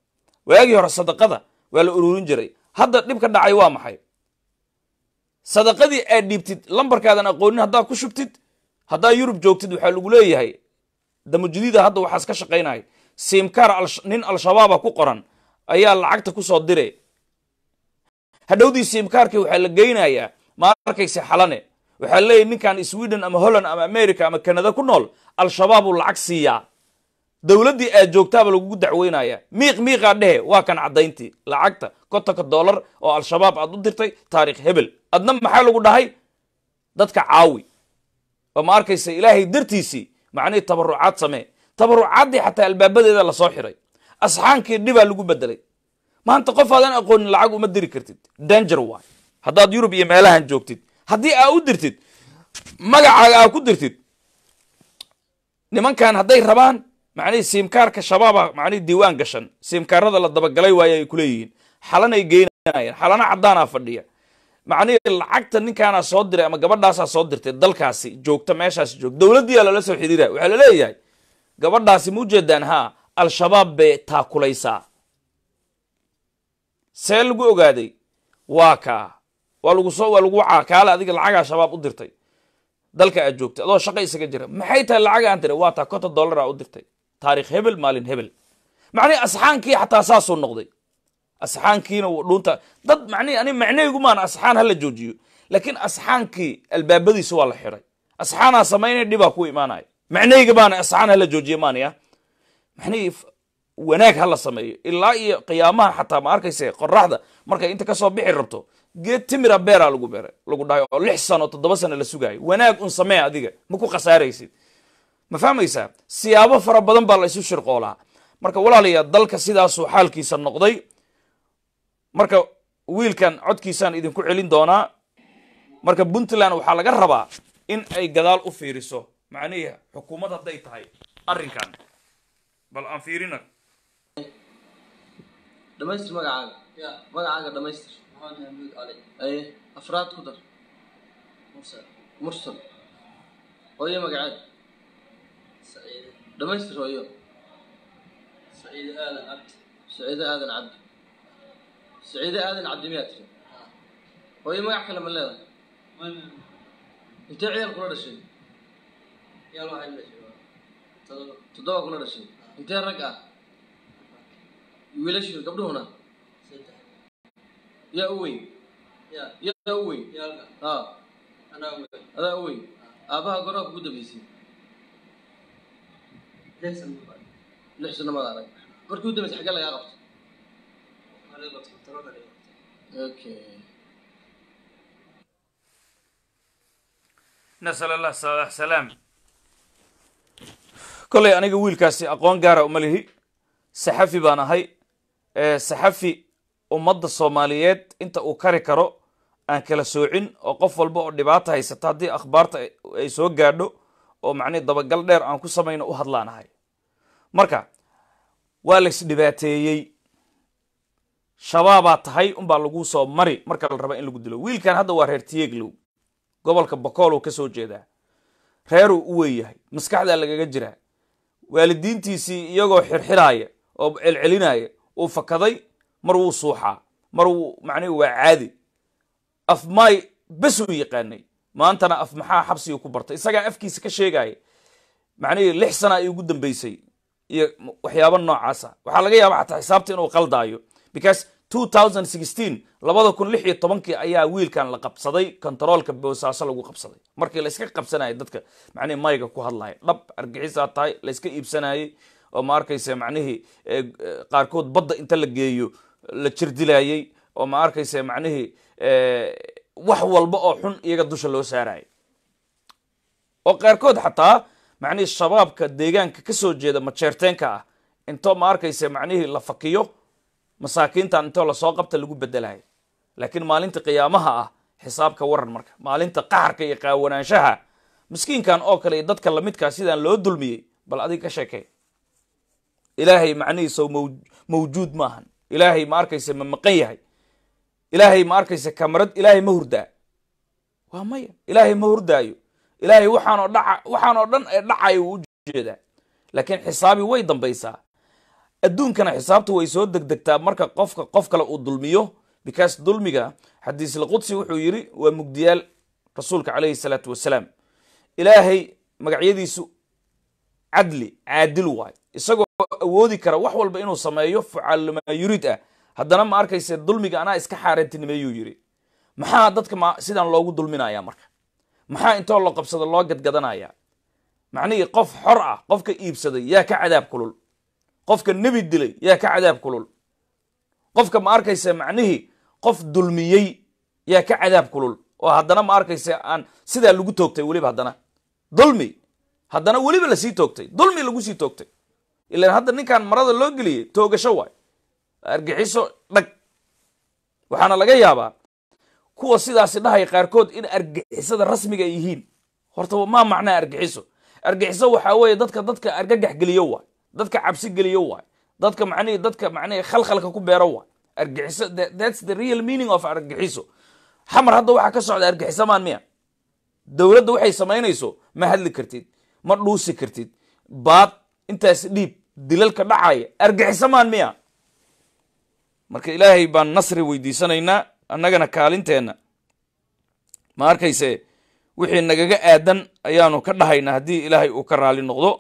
waagii hore sadaqada waa la ururin jiray hadda dhib ka dhacay waa maxay sadaqadii aad dhiibtid lambarkaadan aqoonin haddaa ku shubtid haddaa yurub joogtid waxaa lagu leeyahay damajdiida hadda waxaas ka shaqaynaya siimkaar nin al-shabaaba ku qoran ayaa lacagta kusoo dire hadhowdii siimkaarkii waxaa la geynayaa maarkayse xalane waxaa leeyahy ninkan sweden ama holland ama america ama canada ku nool al-shabaab lacag siiyaa dowladdii aad joogtaaba lagugu dacweynaya miiq miiqaa dhehe waa kan caddayntii lacagta kontonka dollar oo al-shabaab aad u dirtay taarikh hebel adna maxaa lagu dhahay dadka caawi oo ma arkaysa ilaahay dartiisii macnihii tabarucaad samee tabarucaaddii xataa albaabadeeda lasoo xiray asxaankii dhibaa lagu bedelay maanta qof aadan aqoonin lacag uma diri kartid danger waay haddaad yurub iyo meelahan joogtid haddii aa u dirtid magacaaga aa ku dirtid nimankan hadday rabaan macnihii siimkaarka shabaaba macnihii diiwaan gashan siimkaarada la dabagalay waaye ay ku leeyihiin xalanay geynayeen xalana caddaanaa fadhiya macnihii lacagta ninkaanaa soo diray ama gabadhaasaa soo dirtay dalkaasi joogta meeshaasi joog dowladdiiyaa lala soo xidhiiraya waxaa la leeyahay gabadhaasi ma ujeedaan haa al-shabaab bay taakulaysaa see lagu ogaaday waa kaa waa lagusoo waa lagu wacaa kaale adiga lacagaa shabaab u dirtay dalka aad joogtay adoo shaqo isaga jira maxay tahay lacag aan tiri waa taa konton dollar u dirtay taarikh hebel maalin hebel macnihii asxaankii xataa saasuu noqday asxaankiina dhuunta dad macnihi ani macnaygu maan asxaan hala joojiyo laakiin asxaankii albaabadiisa waa la xiday asxaanaa samaynay dhibaa ku imaanaya macnayga maana asxaan hala joojiye maanaya macnihii wanaag hala sameeyo ilaa iyo qiyaamaha xataa ma arkayse qoraxda markay inta kasoo bixi rabto geed timira beera lagu beera lagu dhahay oo lix sano toddoba sano la sugaayo wanaag un samee adiga ma ku khasaaraysid ma fahmaysaa siyaabo fara badan baa la isu shirqoolaa marka walaalayaa dalka sidaasuu xaalkiisa noqday marka wiilkan codkiisaan idinku celin doonaa marka puntland waxaa laga rabaa in ay gadaal u fiiriso macnihii xukuumad hadday tahay arrinkan bal aan fiirina dhamaystir magacaaga magacaaga dhamaystir afraad ku dar mursal hooyo magaceed dhamaystir hooyo saciide aadan cabdi saciide aadan cabdi سعيده هذا عبد المياتر هو ما يحكي لما لا انت عيال قرر الشيء يا الله الا شيء تدوا قرر الشيء انت رقا ولا شيء قبل هنا يا اوي يا يا اوي يا ها آه. انا اوي هذا اوي ابا قرر ابو دبيسي ليش سنبقى ليش سنبقى لك قرر ابو دبيسي حق الله يا غبطه ಅನ್ನೋದು ಗೊತ್ತಿರ್ತಾರೋ nasal allah sala salaam kolay aniga wiilkaasi aqoon gaara umalihi saxafi baan ahay saxafi ummadda soomaaliyeed inta uu kari karo aan kala soocin oo qof walba oo dhibaata haysata haddii akhbaarta ay soo gaadho oo macnihi dabagal dheer aan ku samayno u hadlaan ahay marka waa lays dhibaateeyey shabaabaa tahay unbaa lagu soo mari marka la raba in lagu dilo wiilkan hadda waa reer tiyeglow gobolka bokooluu kasoo jeedaa reeruu u weeyahay maskaxdaa lagaga jiraa waalidiintiisii iyagoo xirxiraaya oo celcelinaya uu fakaday mar wuu suuxaa mar wuu macnihi waa caadi af maay bes uu yaqaanay maantana af maxaa xabsigii ku bartay isagaa afkiisa ka sheegaya macnihii lix sana ay ugu dambeysay iyo waxyaaba noocaasa waxaa laga yaaba xataa xisaabta inuu qaldaayo because sixteen labada kun lix iyo tobankii ayaa wiilkan la qabsaday kontaroolka boosaaso lagu qabsaday markii layska qabsanayay dadka macnihii mayga ku hadlaya dhab argixisaa tahay layska iibsanayay oo ma arkaysa macnihii eh, qaarkood badda inta la geeyo la jirdilayay oo ma arkaysa macnihii eh, wax walba oo xun iyaga dusha loo saaraya oo qaarkood xataa macnihii shabaabka deegaanka kasoo jeeda majeerteenka ah into ma arkaysa macnihii la fakiyo masaakiintan intoo lasoo qabta lagu bedelayo laakiin maalinta qiyaamaha ah xisaabka waran marka maalinta qaharka iyo qaawanaanshaha miskiinkan oo kale iyo dadka lamidkaa sidaan loo dulmiyey bal adiga ka sheekee ilaahay macnihiisa mawjuud maahan ilaahay ma arkaysa ma maqan yahay ilaahay ma arkaysa kamarad ilaahay ma hurdaa waa maya ilaahay ma hurdaayo ilaahay waxaanoo dha waxaan oo dhan ee eh, dhacayo wuu ujeedaa laakiin xisaabi way dambaysaa adduunkana xisaabtu way soo degdegtaa marka qofka qof kale uu dulmiyo because dulmiga qudsi wuxuu yiri waa mugdiyaal rasuulka caleyhi salaatu wasalaam ilaahay magacyadiisu cadli caadil waay isagoo awoodi kara wax walba inuu sameeyo fucaal maa ah haddana ma arkayse dulmiga anaa iska xaareentinimeeyuu yiri maxaa dadka ma sidaan loogu dulminaya marka maxaa intoo la qabsado loo gadgadanayaa macnihii qof xor ah qofka iibsaday yaa ka cadaab kulul qofka nebi dilay yaa ka cadaab kulul qofka ma arkaysa macnihii qof dulmiyey yaa ka cadaab kulul oo haddana ma arkaysa aan sidaa lagu toogtay weliba haddana dulmi haddana weliba lasii toogtay dulmi lagu sii toogtay ilan hadda ninkan marada loo geliyey toogasho waay argixiso dhag waxaana laga yaabaa kuwa sidaasi dhahay qaarkood in argixisada rasmiga yihiin horta maa macnaa argixiso argixiso waxaa weeye dadka dadka argagax geliyo waay dadka cabsi geliyo waay dadka man dadka man khalkhalka ku beero waay argixiso thats the real meaning of argixiso xamar hadda waxaa ka socda argixisamaan miya dowladda waxay samaynayso ma hadli kartid ma dhuusi kartid baad intaas dhiib dilalka dhacaya argixisamaan miya marka ilaahay baan nasri weydiisanaynaa annagana kaalinteenna ma arkayse wixii nagaga aadan ayaanu ka dhahaynaa haddii ilaahay uu ka raali noqdo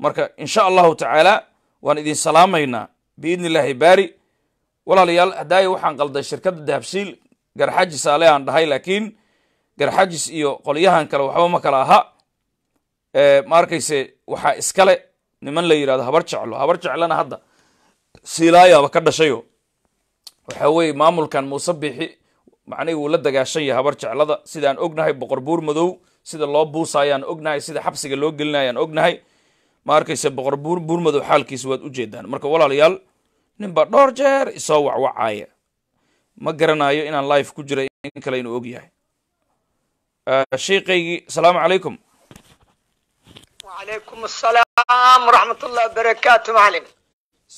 marka in sha allahu tacaala waan idin salaamaynaa biidni illaahi baari walaalayaal hadaaya waxaan qalday shirkada dahabsiil garxajis ale aan dhahay laakiin garxajis iyo qolyahan kale waxba ma kala aha ma arkayse waxaa iskale niman la yirahdo habar jeclo habar jeclana hadda siilaayaaba ka dhashayo waxa weye maamulkan muuse biixi macnihi wuu la dagaashan habar jeclada sidaan ognahay boqor buur madow sida loo buusaayaan ognahay sida xabsiga loo gelinayaan ognahay ma arkaysa boqor buurmadow xaalkiisa waad u ujeedaan marka walaalayaal ninbaa dhowr jeer isoo wacwacaaya ma garanaayo inaan life ku jira in kale inuu og yahay sheikaygii asalaamu calaykum walaykum asalaam waraxmatullahi barakaatu macalin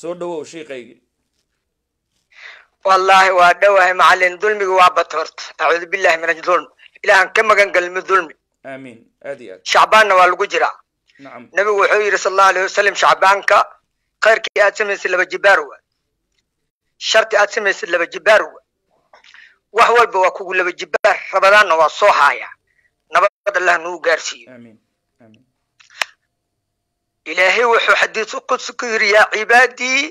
soo dhowow sheikaygii wallaahi waa dhowahay macalin dulmigu waa bata acuudu billahi min ajdulm ilaahan ka magan gelmo dulmi aamiin aad iyo aad shacbaanna waa lagu jiraa nabigu wuxuu yidhi sal allahu aleyh wasalam shacbaanka khayrkii aad samaysid laba jibaar waa sharti aad samaysid laba jibaar waa wax walba waa kugu laba jibaar rabadaanna waa soo haaya nabad allah nuu gaarsiiyo ilaahay wuxuu xadiisu qudsi ku yidhi yaa cibaadii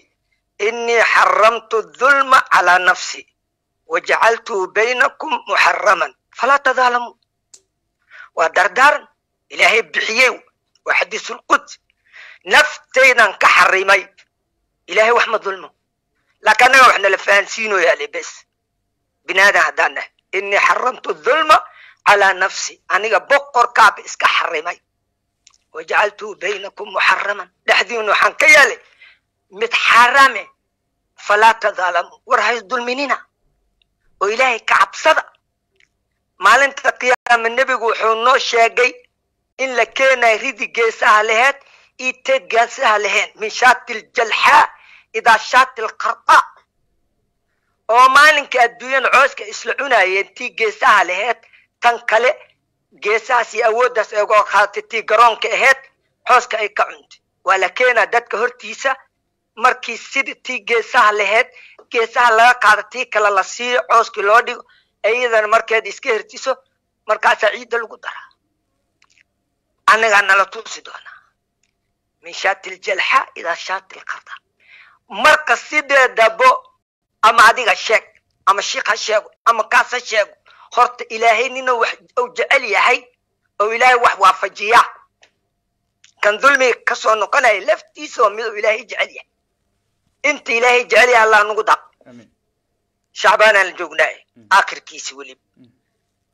inii xaramtu dulma calaa nafsi wajacaltuu baynakum muxaraman falaa tadaalamuu waa dardaaran ilaahay bixiyey waa xadiisulquds naftaydan ka xarimay ilahay wax ma dulmo laakin annaga wax nala fahansiinoyo ale bes haddaan nahay inii xaramtu dulma calaa nafsi aniga boqorkaaba iska xarimay wajacaltuu baynakum muxaraman dhexdiinu waxaan ka yeelay mid xarame falaa tadaalamu war hays dulminina oo ilaahay ka cabsada maalinta qiyaama nebigu wuxuu noo sheegay in la keenayo ridi geesaha laheed iyo teed geesaha lahayn min shaati ljalxaa idaa shaati lqarqa oo maalinka adduunyan cooska isla cunayeen tii geesaha laheed tan kale geesahaas iyo awooddaas eegoo qaadatay tii garoonka aheed xooska ay ka cuntay waa la keenaa dadka hortiisa markii sida tii geesaha laheed geesaha laga qaada tii kale la siiyo cooskii loo dhigo ayadana markeed iska hertiso markaasaa ciidda lagu daraa annagaa nala tuusi doonaa min shaati ljalxa ilaa shaati lqarda marka sideedabo ama adiga sheeg ama shiik ha sheego ama kaas ha sheego horta ilaahay ninuu wax u jecel yahay oo ilaahay wax waafajiya kan dulmiga kasoo noqonaya laftiisa oo miduu ilaahay jecel yahay inta ilaahay jecel yahay allah nagu dhaaf shacbaan aan la joognaaye aakhirkiisa mm. weliba mm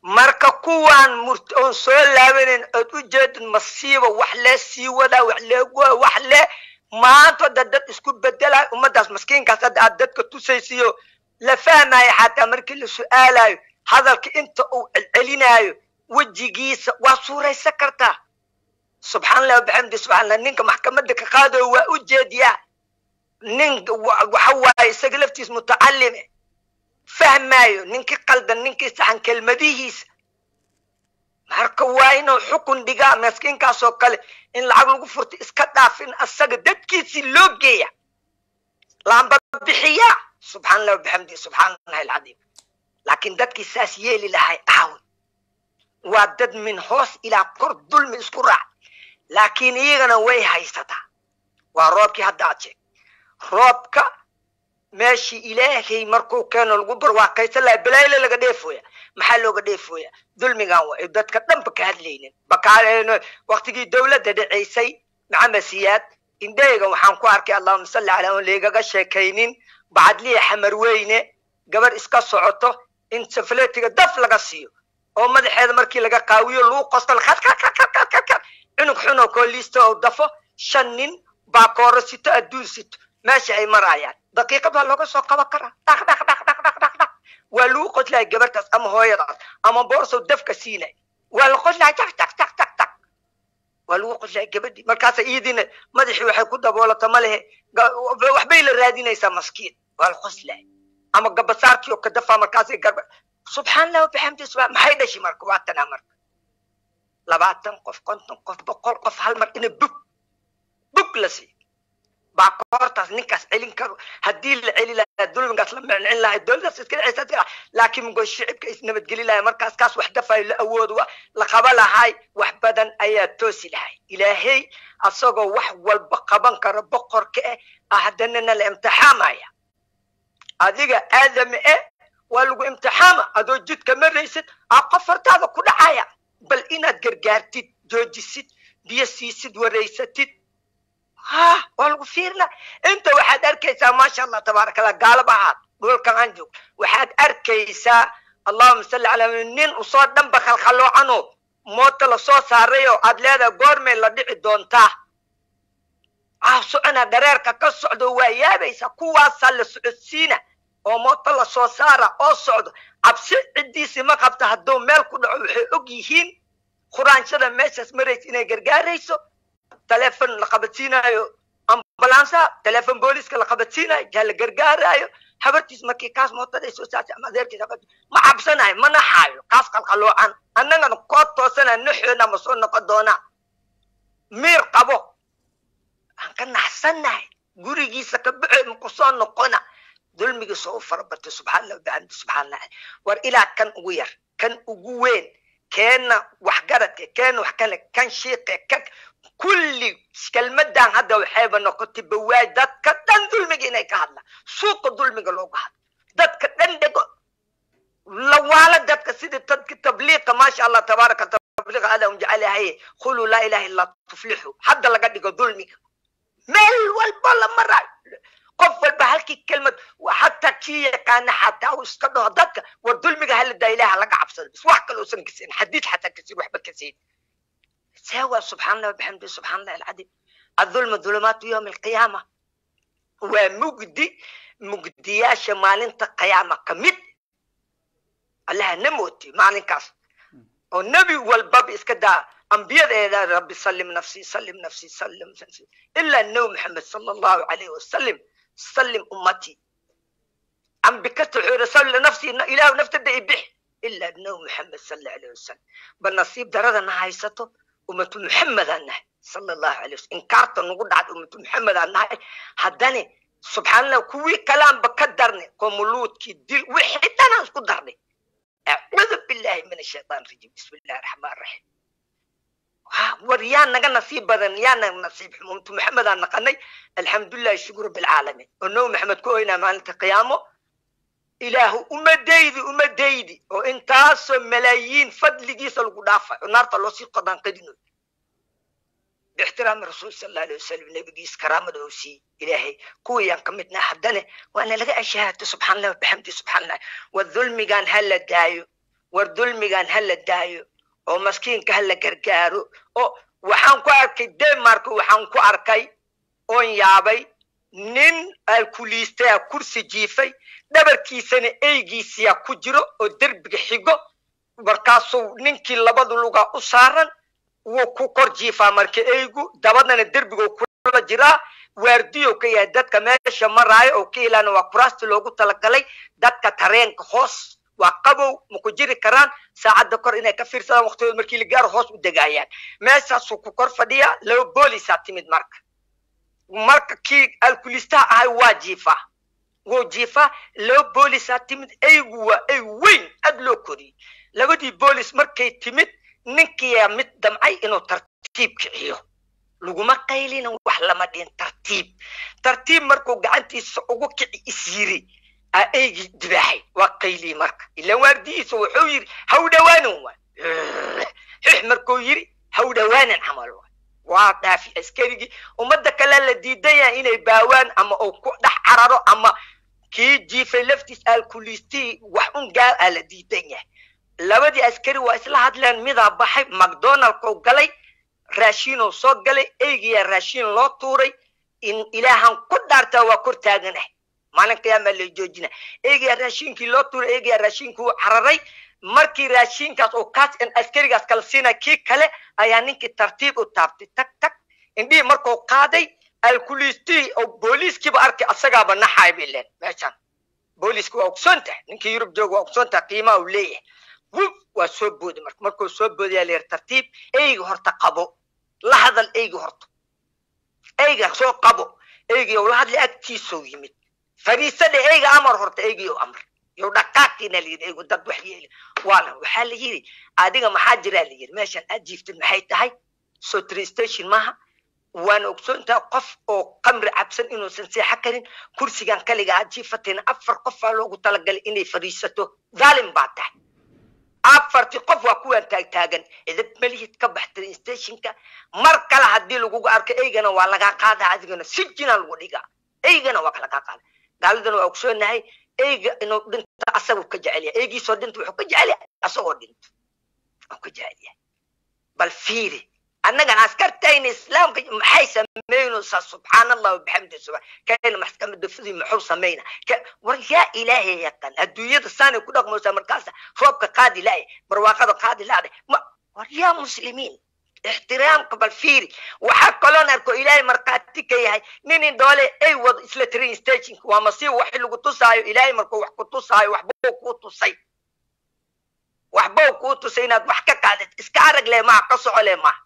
marka kuwaan murt oon soo laabanayn ood u jeedin masiibo wax lee sii wadaa wax leegoa wax le maanta da dad isku bedelayo ummaddaas maskiinkaas hadda aad dadka tusaysiyo la fahmayo xataa markii la su aalaayo hadalka inta uu celcelinaayo wejigiisa waa suuraysa kartaa subxaanallah allah bixamdi ninka maxkamadda ka qaadayo waa u jeediyaa nin waxa waaye isaga laftiis mutacalime fahmaayo ninkii qaldan ninkii saxan kelmadihiisa marka waa inuu xukun dhigaa maskiinkaasoo kale in lacag lagu furta iska dhaafin asaga dadkiisii loo geeya laamba bixiyaa subxaan allah bixamdi subxaan alcadiim laakiin dadkii saas yeeli lahay aawe waa dad min hoos ilaa kor dulmi isku raac laakiin iyagana way haysataa waa roobkii hadda ajeeg roobka meeshii ilaahay markuu keeno lagu barwaaqaysan laha balaayla laga dheefooya maxaa looga dheefooya dulmigan way dadka dhanba ka hadlaynin waktigii dowladda dhacaysay maxamed siyaad indheygan waxaan ku arkay allahuma salli calaa laygaga sheekaynin bacadliya xamar weyne gabar iska socoto in safletiga daf laga siiyo oo madaxeeda markii laga qaawiyo lagu qostan cunug xunoo kooliista oo dafo shan nin baakooro sito adduun sito meesha ay marayaan daqiiqad waa looga soo qaban karaa dhaqdhaqdhaqdhaqdhaqdhaq waa lagu qoslahay gabartaas ama hooyadaas ama boorsow dafka siinay waa la qoslahay tak tak tak tak tak waa lagu qoslahay gabadhii markaasa iidina madaxii waxay ku daboolata ma waxbay la raadinaysaa maskiin waa la qoslahay ama gabasaarkii oo kadafa markaasay garba subxaan allah bixamdi maxay dhashi marka waa marka labaatan qof konton qof boqol qof hal mar ina bug bug la sii baa koortaas ninkaas celin karo haddii la celi lahaa dulmigaas la micncin lahay dowladdaas iska dhacaysa laakiin mugo shicibka isnabadgeli lahay markaas kaas wax dafayo la awoodu la qaba lahay wax badan ayaa toosi lahay ilaahey asagoo wax walba qaban karo boqorka eh ahdanana la imtixaamaya adiga aadami eh waa lagu imtixaama adoo jidka maraysid aa qofartaada ku dhacaya bal inaad gargaartid joojisid biyo siisid waraysatid ah waa lagu fiirla inta waxaad arkaysaa maasha allah tabaaraka allah gaalaba ahaad gobolkan aan joog waxaad arkaysaa allahuma salli calaa nin usoo dhanba khalkhaloocanoo moota lasoo saarayo aad leedaha goormay la dhici doontaa ah socona dareerka ka socdo waa yaabaysa kuwaasaa la socodsiina oo moota lasoo saara oo socdo cabsi ciddiisii ma qabta hadduu meel ku dhaco waxay og yihiin quraanshada meeshaas maraysa inay gargaarayso telefon la qabadsiinayo ambulansa telefon booliska la qabadsiinayo yaa la gargaaraayo habartiis markii kaas mootada soo ama adeerkiisa ma cabsanayo ma naxaayo kaas qalqaloocan annagana koo toosana naxoona ma soo noqon doona miir qabo aan ka naxsanahay gurigiisa ka baxoy maku soo noqona dulmigii soo u farabartay subxaan allah bihamdi war ilaa kan ugu yar kan ugu weyn keena waxgaradka keenna wax kale kan shiiqe kan kulli kelmadan hadda waxayba noqotay bawaaj dadka dhan dulmiga inay ka hadlaan suuqa dulmiga looga hadlo dadka dhan dhego lawaala dadka sida dadka tabliiqa maasha allah tabaaraka tabliiqa alla um jecelahay quluu laa ilaha illaa tuflixu hadda laga dhigo dulmiga meel walba lama raayo qof walba halkii kelmad xataa kii yaqaana xataa uu iska dhaho dadka war dulmiga halada ilaah laga cabsado bis wax kale uusan gasin xadiid xataa gasin waxba gasin سهوا سبحان الله وبحمده سبحان الله العظيم الظلم ظلمات يوم القيامة ومجدي مجدياش مالنت قيامة كمد الله نموت مالن كاس والنبي والباب إسكدا أنبياء إلى ربي سلم نفسي سلم نفسي سلم نفسي إلا أنه محمد صلى الله عليه وسلم سلم أمتي عم بكتر رسول نفسي إله نفتدى يبيح إلا أنه محمد صلى الله عليه وسلم بالنصيب درجة أنا هايسته ummatu muxamadaan nahay sala allahu calay wasl inkaarta nagu dhacday ummatu muxamadaan nahay haddane subxaanallah kuwii kalaanba ka darnay qomuluudkii dil wixii dhanaan ku darnay acuudu billahi min ashaytaan rajiim bismi illahi raxmaan raxiim war yaa naga nasiib badan yaa nasiib xumo ummatu muxamadaan naqanay alxamdulillahi shukru bilcaalamiin oo nabi maxamed ku oynaa maalinta qiyaamo ilaahu umadaydi umadaydi oo intaasoo malaayiin fadligiisa lagu dhaafa oo naarta loosii qodaanqadinooy ixtiraami rasuul sal alla alay wasalam nebigiis karaamada oo siiyey ilaahay kuwiyaan ka midnaa haddana waana laga ashahaato subxaan allah bixamdi war dulmigaan ha la daayo war dulmigaan ha la daayo oo maskiinka ha la gargaaro oo waxaan ku arkay denmark waxaan ku arkay oon yaabay nin alkuliistaa kursi jiifay dhabarkiisana eygiisia ku jiro oo derbiga xigo markaasuu ninkii labadu lugaa u saaran wuu ku kor jiifaa marka eygu dabadana derbigo kula jiraa waardiyo ka yahay dadka meesha maraayo oo ka ilaana waa kuraasti loogu talagalay dadka tareenka hoos waa qabow maku jiri karaan saacadda kor inay ka fiirsadaan waqtigooda markii la gaaro hoos u degaayaan meeshaasuu ku kor fadhiyaa laba boolisaa timid marka marka kii alkulistaha ahay waa jiifa wou jiifa laba boolisaa timid eygu waa ey weyn aad loo koriyey labadii boolis markay timid ninkiyaa mid damcay inuu tartiib kiciyo laguma qaylina wax lama dhihin tartiib tartiib markuu gacantiisa ugu kici isyiri eh, eh, yiri aa eygii dibaaxay waa qaylii marka ilaan waardiyiisa wuxuu yiri haw dhawaanin waay xux markuu yiri haw dhawaanin camal waay waa dhaafi askarigii ummadda kale la diidan yahay inay baawaan ama uu ku dhex cararo ama kii jiifay laftiis alkulisti wax un gaal aa la diidan yahay labadii askari waa isla hadleen midaa baxay macdonaldkuu galay raashiinuu soo galay eygiyaa raashiin loo tuuray in ilaahan ku dhaartaa waa kor taagan ah maalin qiyaamaa lay joojina eygiyaa raashiinkii loo tuuray eygiyaa raashiinkii u cararay markii raashiinkaas oo kaas askarigaas kala siina kii kale ayaa ninkii tartiib u taabtay tag tag indhihii markuu qaaday alkuliistihii oo booliiskiiba arkay asagaaba naxaay bay leen meeshan booliiska waa ogsoon tahay ninkii yurub jooga waa ogsoon tahay qiimaha uu leeyahay wuf waa soo booday marka markuu soo boodayaa layir tartiib eyga horta qabo la hadal eyga horta eyga soo qabo eygii la hadli agtiisou yimid fariisada eyga amar horta eygii amr yo dhaqaaqina layii dad wax yeeli waala waxaa la yidhi adiga maxaa jiraa la yidhi meeshan aad jiiftid maxay tahay sotry station maaha waan ogsoontaha qof oo qamri cabsan inuusan seexo karin kursigan kaliga aad jiifatayna afar qof aa loogu talagalay inay fadhiisato dhaalin baa tahay afarti qof waa kuwaan taagtaagan cidab malihid ka bax train stationka mar kale haddii lagugu arko eygana waa lagaa qaadaa adigana si jinaa lagu dhigaa eygana waa lagaa qaada gaalidana waa ogsoonahay eyga inuu dhinto asagu ka jecel yahay eygiisoo dhinto wuxuu ka jecel yahay asagoo dhinto wuxuu ka jecel bal fiiri annagan askartayna islaamka maxay samaynaysaa subxaan allah wabixamdi subxaan kayna maxkamad muxuu samayna war yaa ilaahay yaqaan adduunyada saanay ku dhaqmaysaa markaasa roobka qaadi la'e barwaaqada qaadi la'de war yaa muslimiin ixtiraamka bal fiiri waxaa kaloon arko ilaahay markhaati ka yahay nin doole ay wado isla train stationka waa masiib wax lagu tusaayo ilaahay marku wax ku tusaayo waxbuu kuu tusay waxbuu kuu tusay inaad wax ka qaadid iska arag leh maha ka soco leh maha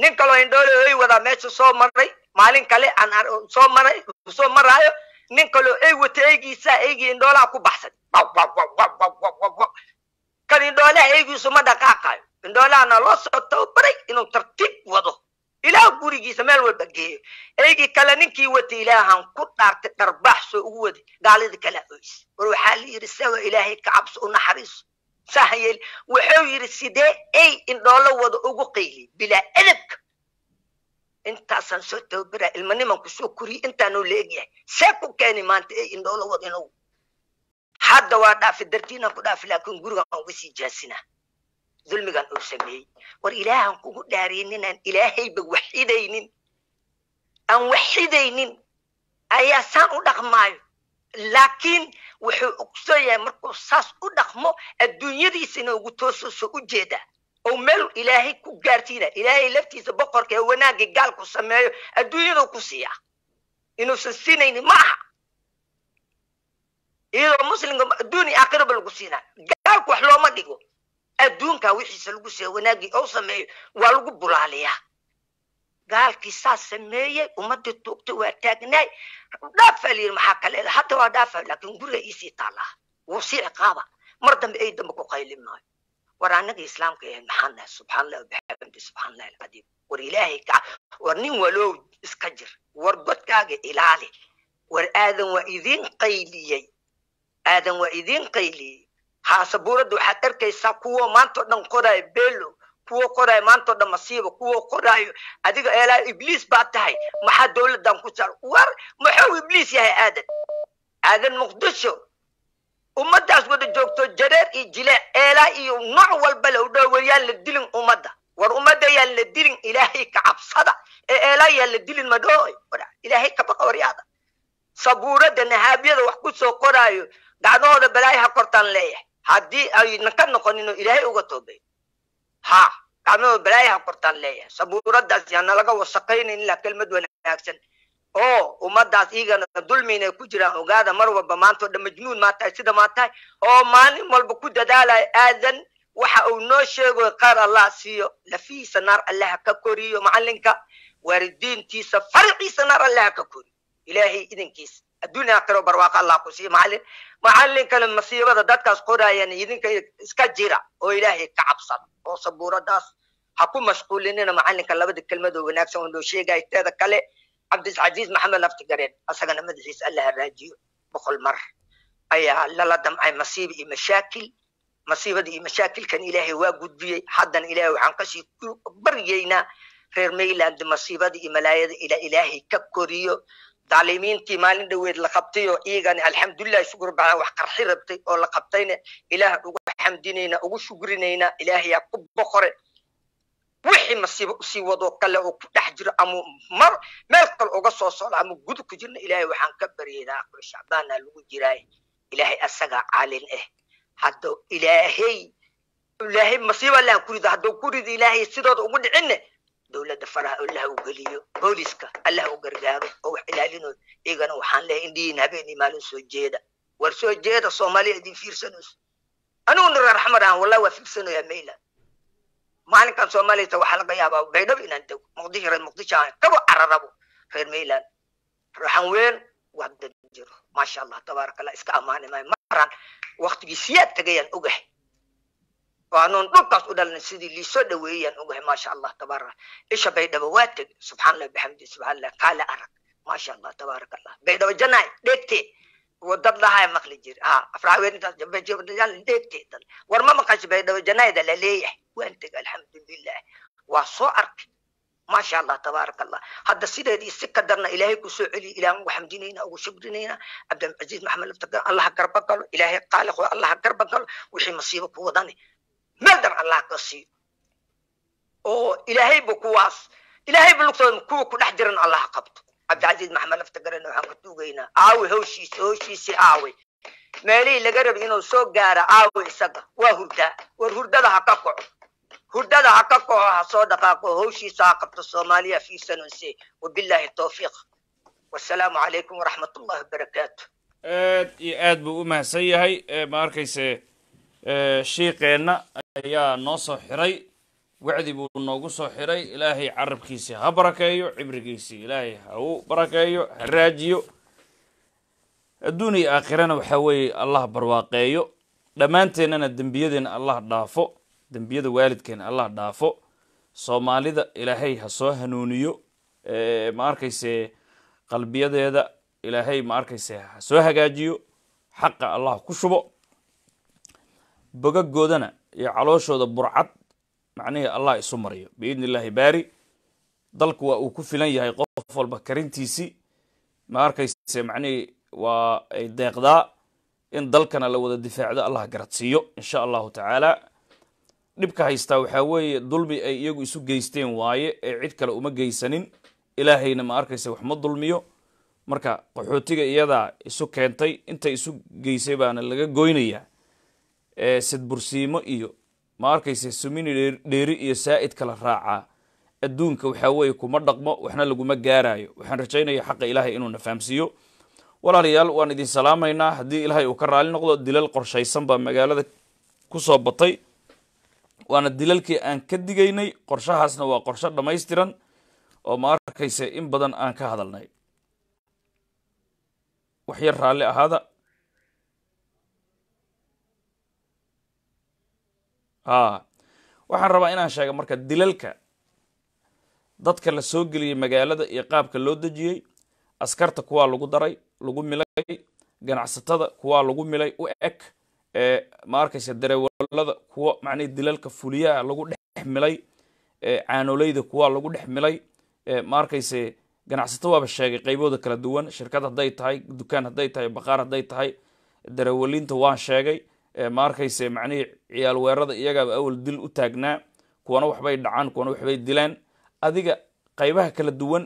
nin kaloo indhoole ay wadaa meesha soo maray maalin kale aan soo maray soo maraayo nin kaloo ay wata eygiisa eygii indhoolaha ku baxsan kan indoolaha eygiisu ma dhaqaaqayo indhoolaana loo socota u inuu tartiib wado ilaah gurigiisa meel walba geeyo eygii kale ninkii wata ilaahan ku dhaartay dharbaax ugu wadi gaalida kala ooyse war waxaa la yidhi saga ilaahay ka cabso u naxariiso sahayel wuxuu yidhi sidee ey indhoolo wado ugu qayliy bilaa edabka intaasaan soo tababaraa ilmanimanku soo kuriyey intaanuu la see ku keeni maanta ey indhoolo wada inuu hadda waa dhaafi dartiinaan ku dhaafi laakiin gurigan uga sii jaasinaa dulmigan uu sameeyey war ilaahan kugu dhaariynin aan ilaahayba waxidaynin aan waxidaynin ayaa saan u dhaqmaayo laakiin wuxuu ogsoo yahay markuu saas u dhaqmo adduunyadiisina ugu toosuusoo u jeedaa oo meel ilaahay ku gaartiina ilaahay laftiisa boqorka ee wanaagii gaalku sameeyo adduunyaduu ku siiyaa inuusan siinaynin ma aha iyadoo muslimka adduuni aakhiraba lagu siinaa gaalku wax looma dhigo adduunka wixiisa lagu se wanaagii ou sameeyo waa lagu bulaaliyaa gaalkii saa sameeyey ummadii tuugtay waa taagnaay dhaafaa layiri maxaa kaleed hadda waa dhaafa laakiin guriga iisii taallaa wuu sii mar dambe ay dambe ku qayli maayo war annaga islaamka ahayn maxaan nahay subxaan allah bihamdi war ilaahay ka war nin walow iska jir war godkaaga ilaali war aadan waa idiin qayliyey aadan waa idiin qayliyey xaasabuurada waxaad arkaysaa kuwo maantao dhan qoraayo belo kuwo qoraayo maantao dhan masiiba kuwo qoraayo adiga eelaa ibliis baad tahay maxaa dowladan ku saar war maxuu ibliis yahay aadan aadan muqdisho ummadaas wada joogto jareer iyo jileec eelaa iyo nooc walba le udhawa la dilin ummadda war ummadda yaan la dilin ilaahay ka cabsada ee eelaa yaan la dilin madhooy ilaahay ka baqa waryaada sabuurada nahaabyada wax ku soo qoraayo gacdahooda balaayaha kortaan leeyahay haddii aynan ka noqon inuu ilaahay uga toobay ha gacmaho balaayo ha kortaan leeyahay sabuuradaas yaa wasaqaynayn ilaa kelmad wanaagsan oo ummadaas iigana dulmi inay ku jiraan ogaada mar walba maanta o dhan majnuun maa tahay sida maa oo maalin walba ku dadaalaya aadan waxa uu noo sheegoy qaar allah siiyo lafihiisa naar allaha ka koriyo macalinka waaridiintiisa farciisa naar allaha ka koriyo ilaahay idankiisa adduun aakhiro barwaaqo allah ku sii macallin macallinkana masiibada dadkaas qoraayan idinka iska jira oo ilaahay ka cabsan oo sabuuradaas ha ku mashquulinina macallinka labada kelmadoo wanaagsan oo noo sheegaya teeda kale cabdiscaziiz maxamed naftigareen asagana madaxiis allah raajiyo boqol mar ayaa lala damcay masiib iyo mashaakil masiibada iyo mashaakilkan ilaahay waa gudbiyey haddana ilaahay waxaan kasii baryaynaa reer mayland masiibada iyo malaayada ilaa ilaahay ka koriyo daalimiintii maalin dhoweed la qabtay oo iyagana alxamdulilah isu gurbacaan wax qarxi rabtay oo la qabtayna ilaahan ugu xamdinayna ugu shugurinaynaa ilaahayaa ku boqore wixii masiibo usii wadoo kale oo ku dhex jiro ama mar meel kale uga soo socda ama gudu ku jirna ilaahay waxaan ka baryeynaa aakhiro shacbaana lagu jiraay ilaahay asagaa caalin ah eh. hadda ilaahay ilaahay masiiba allaha ku rido hadduu ku rido ilaahay sidooda ugu dhicinne dowladda faraha allah u geliyo booliska allah u gargaaro oo wax ilaalinayo igana waxaan lehay indhihiin habeen maalin soo jeeda war soo jeeda soomaaliya idin fiirsanayso anigu raxmad ahan wallahi waa fiirsanayaa mayla maalinkan soomaaliyata waxaa laga yaabaa baydhabo inaan dego muqdisho reer muqdisho aan kaba cararabo reer mayland raxan weyn waa jiro maasha allah tabaaraka allah iska ammaani maayo maraan waktigii siyaad tagayaan ogahay waanuun dhulkaas u dhalnay sidii liisoo dhaweeyaan ogahay maasha allah tabaara isha baydhabo waa teg subxaan allah bixamdi subxaan arag maasha allah tabaaraka allah baydhabo janaay dheegte wadad lahaa maqli jiri ha afraaweendheegte dad war ma maqasho baydhabo janaayda la leeyahay waan teg alxamdulilah waa soo arkay maasha allah tabaaraka allah hadda sideedii si ka ilaahay ku soo celiya ugu xamdinayna ugu shukrinayna cabdilcaziiz maxamed allah garba galo ilaahay qaaliqo allah garba galo wixii masiibo ku wadane meel dhan allah ka siiyo oo ilaahayba kuwaas ilaahayba lugtooda kuwa ku dhex jiran allah qabto cabdicasiis maxamed lafta garan waxaan ku tuugaynaa aawe hawshiisa hawshiisii aawe meelihii laga rabay inuu soo gaara aawe isaga waa hurdaa war hurdada ha ka kaco hurdada ha ka kaco ha soo dhaqaaqo hawshiisa ha qabto soomaaliya fiisanonse wabilaahi towfiiq wasalaamu calaykum waraxmat ullahi wabarakaatu aad iyo aad buu u mahadsan yahay eh, ma shiiqeenna ayaa noo soo xiray wacdi buu noogu soo xiray ilaahay carabkiisii ha barakeeyo cibrigiisii ilaahay ha u barakeeyo ha raajiyo adduun iyo aakhirana waxaa weeye allah barwaaqeeyo dhammaanteennana dembiyadeenna allah dhaafo dembiyada waalidkeena allah dhaafo soomaalida ilaahay ha soo hanuuniyo ma arkayse qalbiyadeeda ilaahay ma arkayse ha soo hagaajiyo xaqa allah ku shubo bogagoodana iyo calooshooda burcad macnihii allah isu mariyo biidni illaahi baari dalku waa uu ku filan yahay qof walba karintiisii ma arkayse macnihii waa ay deeqdaa in dalkana la wada difaacdo allah garadsiiyo insha allahu tacaala dhibka haystaa waxaa weeye dulmi ay iyagu isu geysteen waaye ee cid kale uma geysanin ilaahayna ma arkayse waxma dulmiyo marka qaxootiga iyadaa isu keentay intay isu geysay baana laga goynayaa sidbursiimo iyo ma arkayse sumini dheeri iyo saa'idka la raacaa adduunka waxaa weeye kuma dhaqmo waxna laguma gaarayo waxaan rajaynaya xaqa ilaahay inuuna fahamsiiyo walaalayaal waan idin salaamaynaa haddii ilaahay uu ka raali noqdo dilal qorshaysan baa magaalada ku soo batay waana dilalkii aan ka digaynay qorshahaasna waa qorsho dhammaystiran oo ma arkayse in badan aan ka hadalnay waxyar raalli ahaada waxaan rabaa inaan sheega marka dilalka dadka lasoo geliyey magaalada iyo qaabka loo dejiyey askarta kuwaa lagu daray lagu milay ganacsatada kuwaa lagu milay u eg ma arkaysa dareewalada kuwa macnihii dilalka fuliyaha lagu dhex milay caanoleyda kuwaa lagu dhex milay ma arkayse ganacsato waaba sheegay qaybooda kala duwan shirkad hadday tahay dukaan hadday tahay baqaar hadday tahay dareewaliinta waan sheegay ma arkayse macnihii ciyaal weerada iyagaaba awal dil u taagnaa kuwana waxbay dhacaan kuwana waxbay dilaan adiga qaybaha kala duwan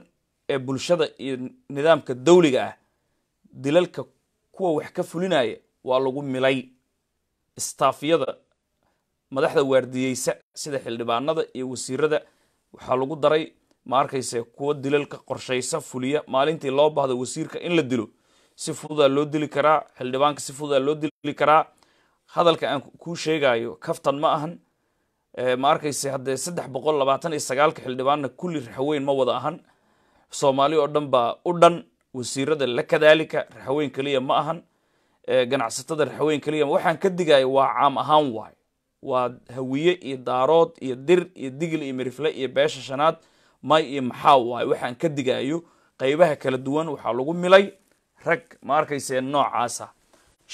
ee bulshada iyo nidaamka dawliga ah dilalka kuwa wax ka fulinaya waa lagu milay istaafyada madaxda waardiyeysa sida xildhibaanada iyo wasiirada waxaa lagu daray ma arkayse kuwa dilalka qorshaysa fuliya maalintii loo baahdo wasiirka in la dilo si fududaa loo dili karaa xildhibaanka si fududaa loo dili karaa hadalka aan kuu sheegayo kaftan ma ahan ma arkayse haddee saddex boqol labaatan iyo sagaalka xildhibaanna kulli raxweyn ma wada ahan soomaali oo dhan baa u dhan wasiirada la kadaalika raxweyn keliya ma ahan ganacsatada raxweyn keliya waxaan ka digaya waa caam ahaan waay waa hawiye iyo daarood iyo dir iyo digil iyo mirifle iyo beesha shanaad may iyo maxaa waay waxaan ka digayo qeybaha kala duwan waxaa lagu milay rag ma arkayse noocaasa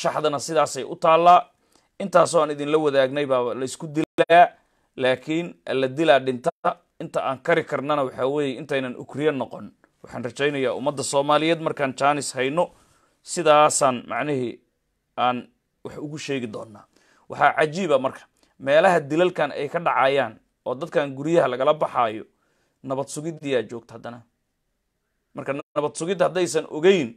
shaxdana sidaasay u taallaa intaasoo aan idinla wadaagnay baa la isku dilaa laakiin la dilaa dhinta inta aan kari karnana waxaa weeye intaynan ukriye noqon waxaan rajaynayaa ummadda soomaaliyeed markaan jaanis hayno sidaasaan macnihii aan wax ugu sheegi doonaa waxaa cajiiba ah marka meelaha dilalkan ay ka dhacayaan oo dadkan guryaha lagala baxaayo nabad sugiddiyaa joogta haddana marka nabad sugidda haddaysan ogeyn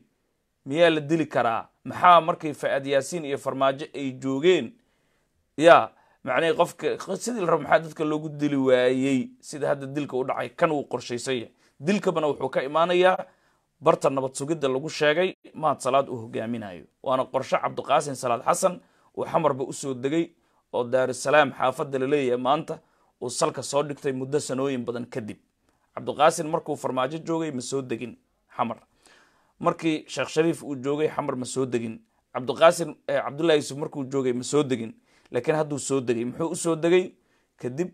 miyaa la dili karaa maxaa markay fa faad yaasiin iyo farmaajo ay joogeen ya macnah qofka sidii la rab maxaa dadka loogu dili waayey sida hadda dilka u dhacay kan uu qorshaysan yahay dilkabana wuxuu ka imaanayaa barta nabad sugidda lagu sheegay maad salaad u hogaaminayo waana qorshe cabdiqaasin salaad xasan uu xamarba usoo degay oo daarusalaam xaafadda laleeyahay maanta uu salka soo dhigtay muddo sanooyin badan kadib cabdiqaasin markuu farmaajo joogay ma soo degin xamar markii sheekh shariif uu joogay xamar ma soo degin cabdiqaasim cabdullahi eh, yuusuf markuu joogay ma soo degin laakiin hadduu soo degay muxuu u soo degay kadib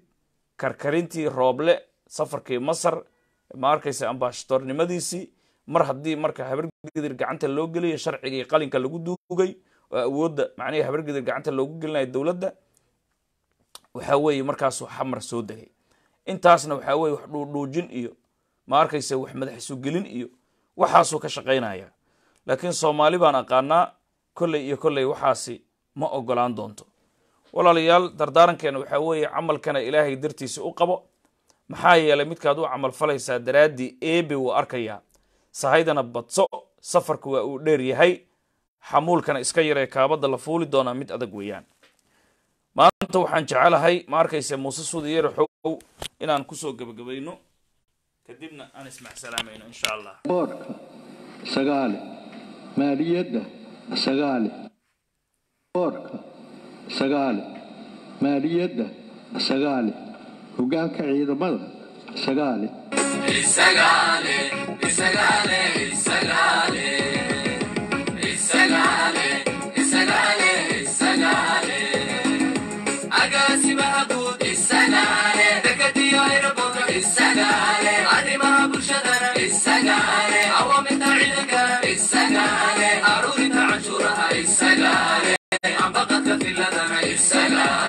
karkarintii rooble safarkii masar ma arkaysa ambashadoornimadiisii mar haddii marka habargidir gacanta loo geliyo sharcigii qalinka lagu duugay oo awoodda macnihii habargedir gacanta loogu gelinayo dowladda waxa weeye markaasuu xamar soo degay intaasna waxaa weye wax dhuudhuujin iyo ma arkaysa wax madaxisugelin iyo waxaasuu ka shaqaynayaa laakiin soomaali baan aqaanaa kolley iyo kolley waxaasi ma ogolaan doonto walaalayaal dardaarankeena waxaa weeye camalkana ilaahay dartiisa u qabo maxaa yeelay midkaad u camal falaysaa daraaddii eebe wuu arkayaa sahaydana badso safarku waa uu dheer yahay xamuulkana iska yaree kaabadda la fuuli doonaa mid adag weeyaan maanta waxaan jecelahay ma arkayse muuse suudiyare xogow inaan kusoo gebagabayno kadibna aan ismaxsalaamayno insha allah boorka sagaale maaliyadda sagaale boorka sagaale maaliyadda sagaale hoggaanka ciidamada sagaale ambaqadka filadan ay isala